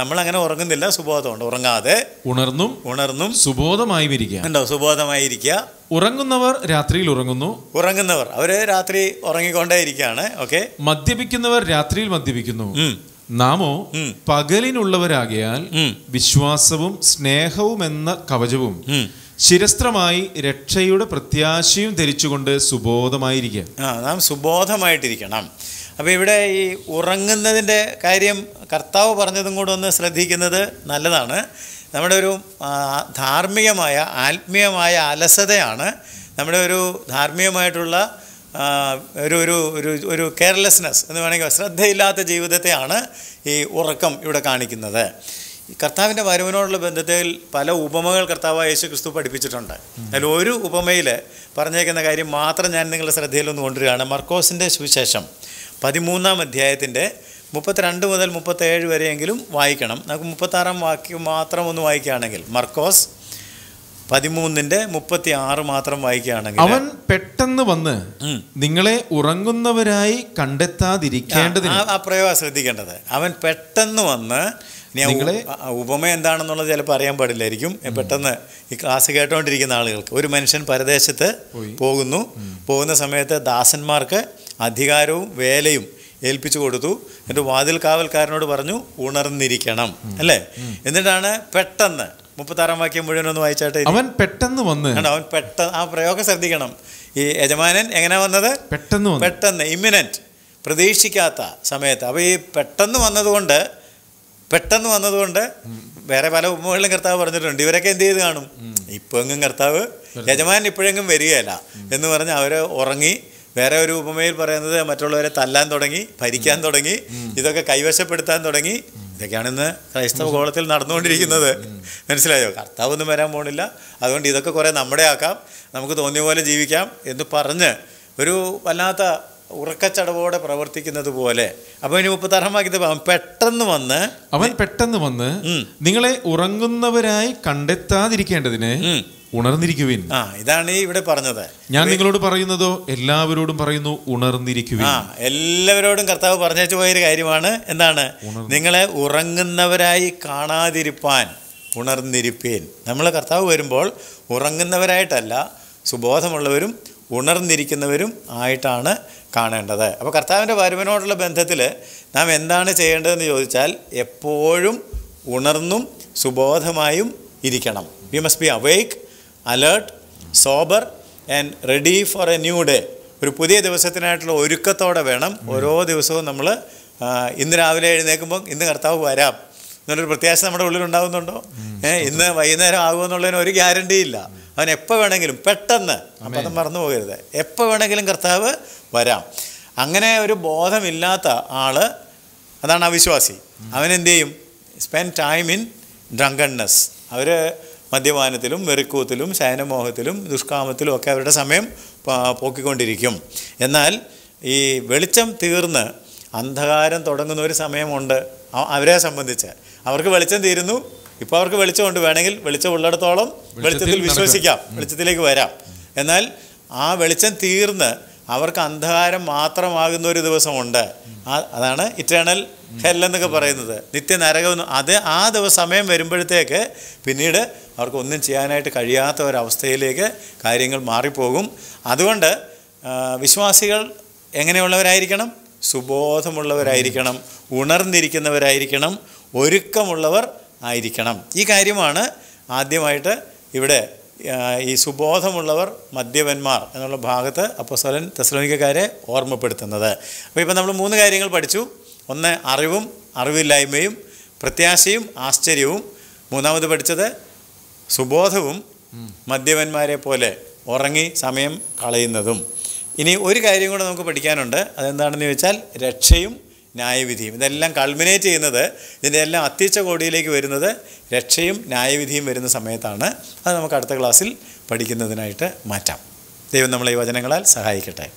നമ്മൾ അങ്ങനെ ഉറങ്ങുന്നില്ല സുബോധമുണ്ട് ഉറങ്ങാതെ ഉണർന്നും ഉണർന്നും സുബോധമായും ഉണ്ടോ സുബോധമായിരിക്കുക ഉറങ്ങുന്നവർ രാത്രിയിൽ ഉറങ്ങുന്നു ഉറങ്ങുന്നവർ അവര് രാത്രി ഉറങ്ങിക്കൊണ്ടേ ഇരിക്കുകയാണ് ഓക്കെ മദ്യപിക്കുന്നവർ രാത്രിയിൽ മദ്യപിക്കുന്നു നാമോ പകലിനുള്ളവരാകയാൽ വിശ്വാസവും സ്നേഹവും എന്ന കവചവും ശിരസ്ത്രമായി രക്ഷയുടെ പ്രത്യാശയും ധരിച്ചുകൊണ്ട് സുബോധമായിരിക്കുക നാം സുബോധമായിട്ടിരിക്കണം അപ്പോൾ ഇവിടെ ഈ ഉറങ്ങുന്നതിൻ്റെ കാര്യം കർത്താവ് പറഞ്ഞതും കൂടെ ഒന്ന് ശ്രദ്ധിക്കുന്നത് നല്ലതാണ് നമ്മുടെ ഒരു ധാർമ്മികമായ ആത്മീയമായ അലസതയാണ് നമ്മുടെ ഒരു ധാർമ്മികമായിട്ടുള്ള ഒരു ഒരു ഒരു ഒരു കെയർലെസ്നെസ് എന്ന് വേണമെങ്കിൽ ശ്രദ്ധയില്ലാത്ത ജീവിതത്തെയാണ് ഈ ഉറക്കം ഇവിടെ കാണിക്കുന്നത് കർത്താവിൻ്റെ വരവിനോടുള്ള ബന്ധത്തിൽ പല ഉപമകൾ കർത്താവ് യേശു ക്രിസ്തു പഠിപ്പിച്ചിട്ടുണ്ട് അതിൽ ഒരു ഉപമയിൽ പറഞ്ഞേക്കുന്ന കാര്യം മാത്രം ഞാൻ നിങ്ങളുടെ ശ്രദ്ധയിലൊന്ന് കൊണ്ടുവരികയാണ് മർക്കോസിൻ്റെ സുവിശേഷം പതിമൂന്നാം അധ്യായത്തിൻ്റെ മുപ്പത്തിരണ്ട് മുതൽ മുപ്പത്തേഴ് വരെയെങ്കിലും വായിക്കണം നമുക്ക് മുപ്പത്താറാം വാക്യം മാത്രം ഒന്ന് വായിക്കുകയാണെങ്കിൽ മർക്കോസ് പതിമൂന്നിൻ്റെ മുപ്പത്തി ആറ് മാത്രം വായിക്കുകയാണെങ്കിൽ അവൻ പെട്ടെന്ന് വന്ന് നിങ്ങളെ ഉറങ്ങുന്നവരായി കണ്ടെത്താതിരിക്കേണ്ടത് ആ പ്രയോഗം ശ്രദ്ധിക്കേണ്ടത് അവൻ പെട്ടെന്ന് വന്ന് നിങ്ങളെ ഉപമ എന്താണെന്നുള്ളത് ചിലപ്പോൾ അറിയാൻ പാടില്ലായിരിക്കും പെട്ടെന്ന് ഈ ക്ലാസ് കേട്ടോണ്ടിരിക്കുന്ന ആളുകൾക്ക് ഒരു മനുഷ്യൻ പരദേശത്ത് പോകുന്നു പോകുന്ന സമയത്ത് ദാസന്മാർക്ക് അധികാരവും വേലയും ഏൽപ്പിച്ചു കൊടുത്തു എന്നിട്ട് വാതിൽ കാവൽക്കാരനോട് പറഞ്ഞു ഉണർന്നിരിക്കണം അല്ലേ എന്നിട്ടാണ് പെട്ടെന്ന് മുപ്പത്താറാം വാക്യം മുഴുവനൊന്ന് വായിച്ചാട്ടെ അവൻ പെട്ടെന്ന് വന്നു അവൻ പെട്ടെന്ന് ആ പ്രയോഗം ശ്രദ്ധിക്കണം ഈ യജമാനൻ എങ്ങനെ വന്നത് പെട്ടെന്ന് പെട്ടെന്ന് ഇമ്മിനൻറ്റ് പ്രതീക്ഷിക്കാത്ത സമയത്ത് അപ്പോൾ ഈ പെട്ടെന്ന് വന്നതുകൊണ്ട് പെട്ടെന്ന് വന്നതുകൊണ്ട് വേറെ പല ഉപമകളിലും കർത്താവ് പറഞ്ഞിട്ടുണ്ട് ഇവരൊക്കെ എന്ത് ചെയ്ത് കാണും ഇപ്പോഴെങ്കിലും കർത്താവ് യജമാൻ ഇപ്പോഴെങ്കിലും വരികയല്ല എന്ന് പറഞ്ഞ് അവർ ഉറങ്ങി വേറെ ഒരു ഉപമയിൽ പറയുന്നത് മറ്റുള്ളവരെ തല്ലാൻ തുടങ്ങി ഭരിക്കാൻ തുടങ്ങി ഇതൊക്കെ കൈവശപ്പെടുത്താൻ തുടങ്ങി ഇതൊക്കെയാണ് ഇന്ന് ക്രൈസ്തവ കോളത്തിൽ നടന്നുകൊണ്ടിരിക്കുന്നത് മനസ്സിലായോ കർത്താവൊന്നും വരാൻ പോണില്ല അതുകൊണ്ട് ഇതൊക്കെ കുറേ നമ്മുടെ ആക്കാം നമുക്ക് തോന്നിയ പോലെ ജീവിക്കാം എന്ന് പറഞ്ഞ് ഒരു വല്ലാത്ത ഉറക്കച്ചടവോടെ പ്രവർത്തിക്കുന്നത് പോലെ അപ്പൊ ഇനി മുപ്പത്താറാമാക്കിയത് പെട്ടെന്ന് വന്ന് അവൻ പെട്ടെന്ന് വന്ന് നിങ്ങളെ ഉറങ്ങുന്നവരായി കണ്ടെത്താതിരിക്കേണ്ടതിന് ഉണർന്നിരിക്കുവിൻ ആ ഇതാണ് ഇവിടെ പറഞ്ഞത് ഞാൻ നിങ്ങളോട് പറയുന്നതോ എല്ലാവരോടും പറയുന്നു ഉണർന്നിരിക്കുവിൻ ആ എല്ലാവരോടും കർത്താവ് പറഞ്ഞു പോയൊരു കാര്യമാണ് എന്താണ് നിങ്ങളെ ഉറങ്ങുന്നവരായി കാണാതിരിപ്പാൻ ഉണർന്നിരിപ്പേൻ നമ്മൾ കർത്താവ് വരുമ്പോൾ ഉറങ്ങുന്നവരായിട്ടല്ല സുബോധമുള്ളവരും ഉണർന്നിരിക്കുന്നവരും ആയിട്ടാണ് കാണേണ്ടത് അപ്പോൾ കർത്താവിൻ്റെ വരവിനോടുള്ള ബന്ധത്തിൽ നാം എന്താണ് ചെയ്യേണ്ടതെന്ന് ചോദിച്ചാൽ എപ്പോഴും ഉണർന്നും സുബോധമായും ഇരിക്കണം we must be awake alert sober and ready for a new day ഒരു പുതിയ ദിവസത്തിനായിട്ടുള്ള ഒരുക്കത്തോടെ വേണം ഓരോ ദിവസവും നമ്മൾ ഇന്ന് രാവിലെ എഴുന്നേൽക്കുമ്പോൾ ഇന്ന് കർത്താവ് വരാം എന്നൊരു പ്രത്യാശ നമ്മുടെ ഉള്ളിലുണ്ടാകുന്നുണ്ടോ ഏഹ് ഇന്ന് വൈകുന്നേരം ആകുമെന്നുള്ളതിന് ഒരു ഗ്യാരണ്ടി ഇല്ല അവൻ എപ്പോൾ വേണമെങ്കിലും പെട്ടെന്ന് അപ്പം മറന്നു പോകരുത് എപ്പോൾ വേണമെങ്കിലും കർത്താവ് വരാം അങ്ങനെ ഒരു ബോധമില്ലാത്ത ആൾ അതാണ് അവിശ്വാസി അവൻ എന്ത് ചെയ്യും സ്പെൻഡ് ടൈം ഇൻ ഡ്രങ്കണ്സ് അവർ മദ്യപാനത്തിലും വെറുക്കൂത്തിലും ശയനമോഹത്തിലും ദുഷ്കാമത്തിലും ഒക്കെ അവരുടെ സമയം പോക്കിക്കൊണ്ടിരിക്കും എന്നാൽ ഈ വെളിച്ചം തീർന്ന് അന്ധകാരം തുടങ്ങുന്ന ഒരു സമയമുണ്ട് അവരെ സംബന്ധിച്ച് അവർക്ക് വെളിച്ചം തീരുന്നു ഇപ്പോൾ അവർക്ക് വെളിച്ചമുണ്ട് വേണമെങ്കിൽ വെളിച്ചം ഉള്ളിടത്തോളം വെളിച്ചത്തിൽ വിശ്വസിക്കാം വെളിച്ചത്തിലേക്ക് വരാം എന്നാൽ ആ വെളിച്ചം തീർന്ന് അവർക്ക് അന്ധകാരം മാത്രമാകുന്ന ഒരു ദിവസമുണ്ട് അതാണ് ഇറ്റേണൽ ഹെല്ലെന്നൊക്കെ പറയുന്നത് നിത്യനരകം അത് ആ ദിവസം സമയം വരുമ്പോഴത്തേക്ക് പിന്നീട് അവർക്ക് ഒന്നും ചെയ്യാനായിട്ട് കഴിയാത്ത ഒരവസ്ഥയിലേക്ക് കാര്യങ്ങൾ മാറിപ്പോകും അതുകൊണ്ട് വിശ്വാസികൾ എങ്ങനെയുള്ളവരായിരിക്കണം സുബോധമുള്ളവരായിരിക്കണം ഉണർന്നിരിക്കുന്നവരായിരിക്കണം ഒരുക്കമുള്ളവർ ആയിരിക്കണം ഈ കാര്യമാണ് ആദ്യമായിട്ട് ഇവിടെ ഈ സുബോധമുള്ളവർ മദ്യപന്മാർ എന്നുള്ള ഭാഗത്ത് അപ്പോസ്വലൻ തെസ്ലോനിക്കക്കാരെ ഓർമ്മപ്പെടുത്തുന്നത് അപ്പോൾ ഇപ്പം നമ്മൾ മൂന്ന് കാര്യങ്ങൾ പഠിച്ചു ഒന്ന് അറിവും അറിവില്ലായ്മയും പ്രത്യാശയും ആശ്ചര്യവും മൂന്നാമത് പഠിച്ചത് സുബോധവും മദ്യപന്മാരെ പോലെ ഉറങ്ങി സമയം കളയുന്നതും ഇനി ഒരു കാര്യം കൂടെ നമുക്ക് പഠിക്കാനുണ്ട് അതെന്താണെന്ന് ചോദിച്ചാൽ രക്ഷയും ന്യായവിധിയും ഇതെല്ലാം കൾമിനേറ്റ് ചെയ്യുന്നത് ഇതിൻ്റെ എല്ലാം അത്യച്ച കോടിയിലേക്ക് വരുന്നത് രക്ഷയും ന്യായവിധിയും വരുന്ന സമയത്താണ് അത് നമുക്ക് അടുത്ത ക്ലാസ്സിൽ പഠിക്കുന്നതിനായിട്ട് മാറ്റാം ദൈവം നമ്മളെ ഈ വചനങ്ങളാൽ സഹായിക്കട്ടെ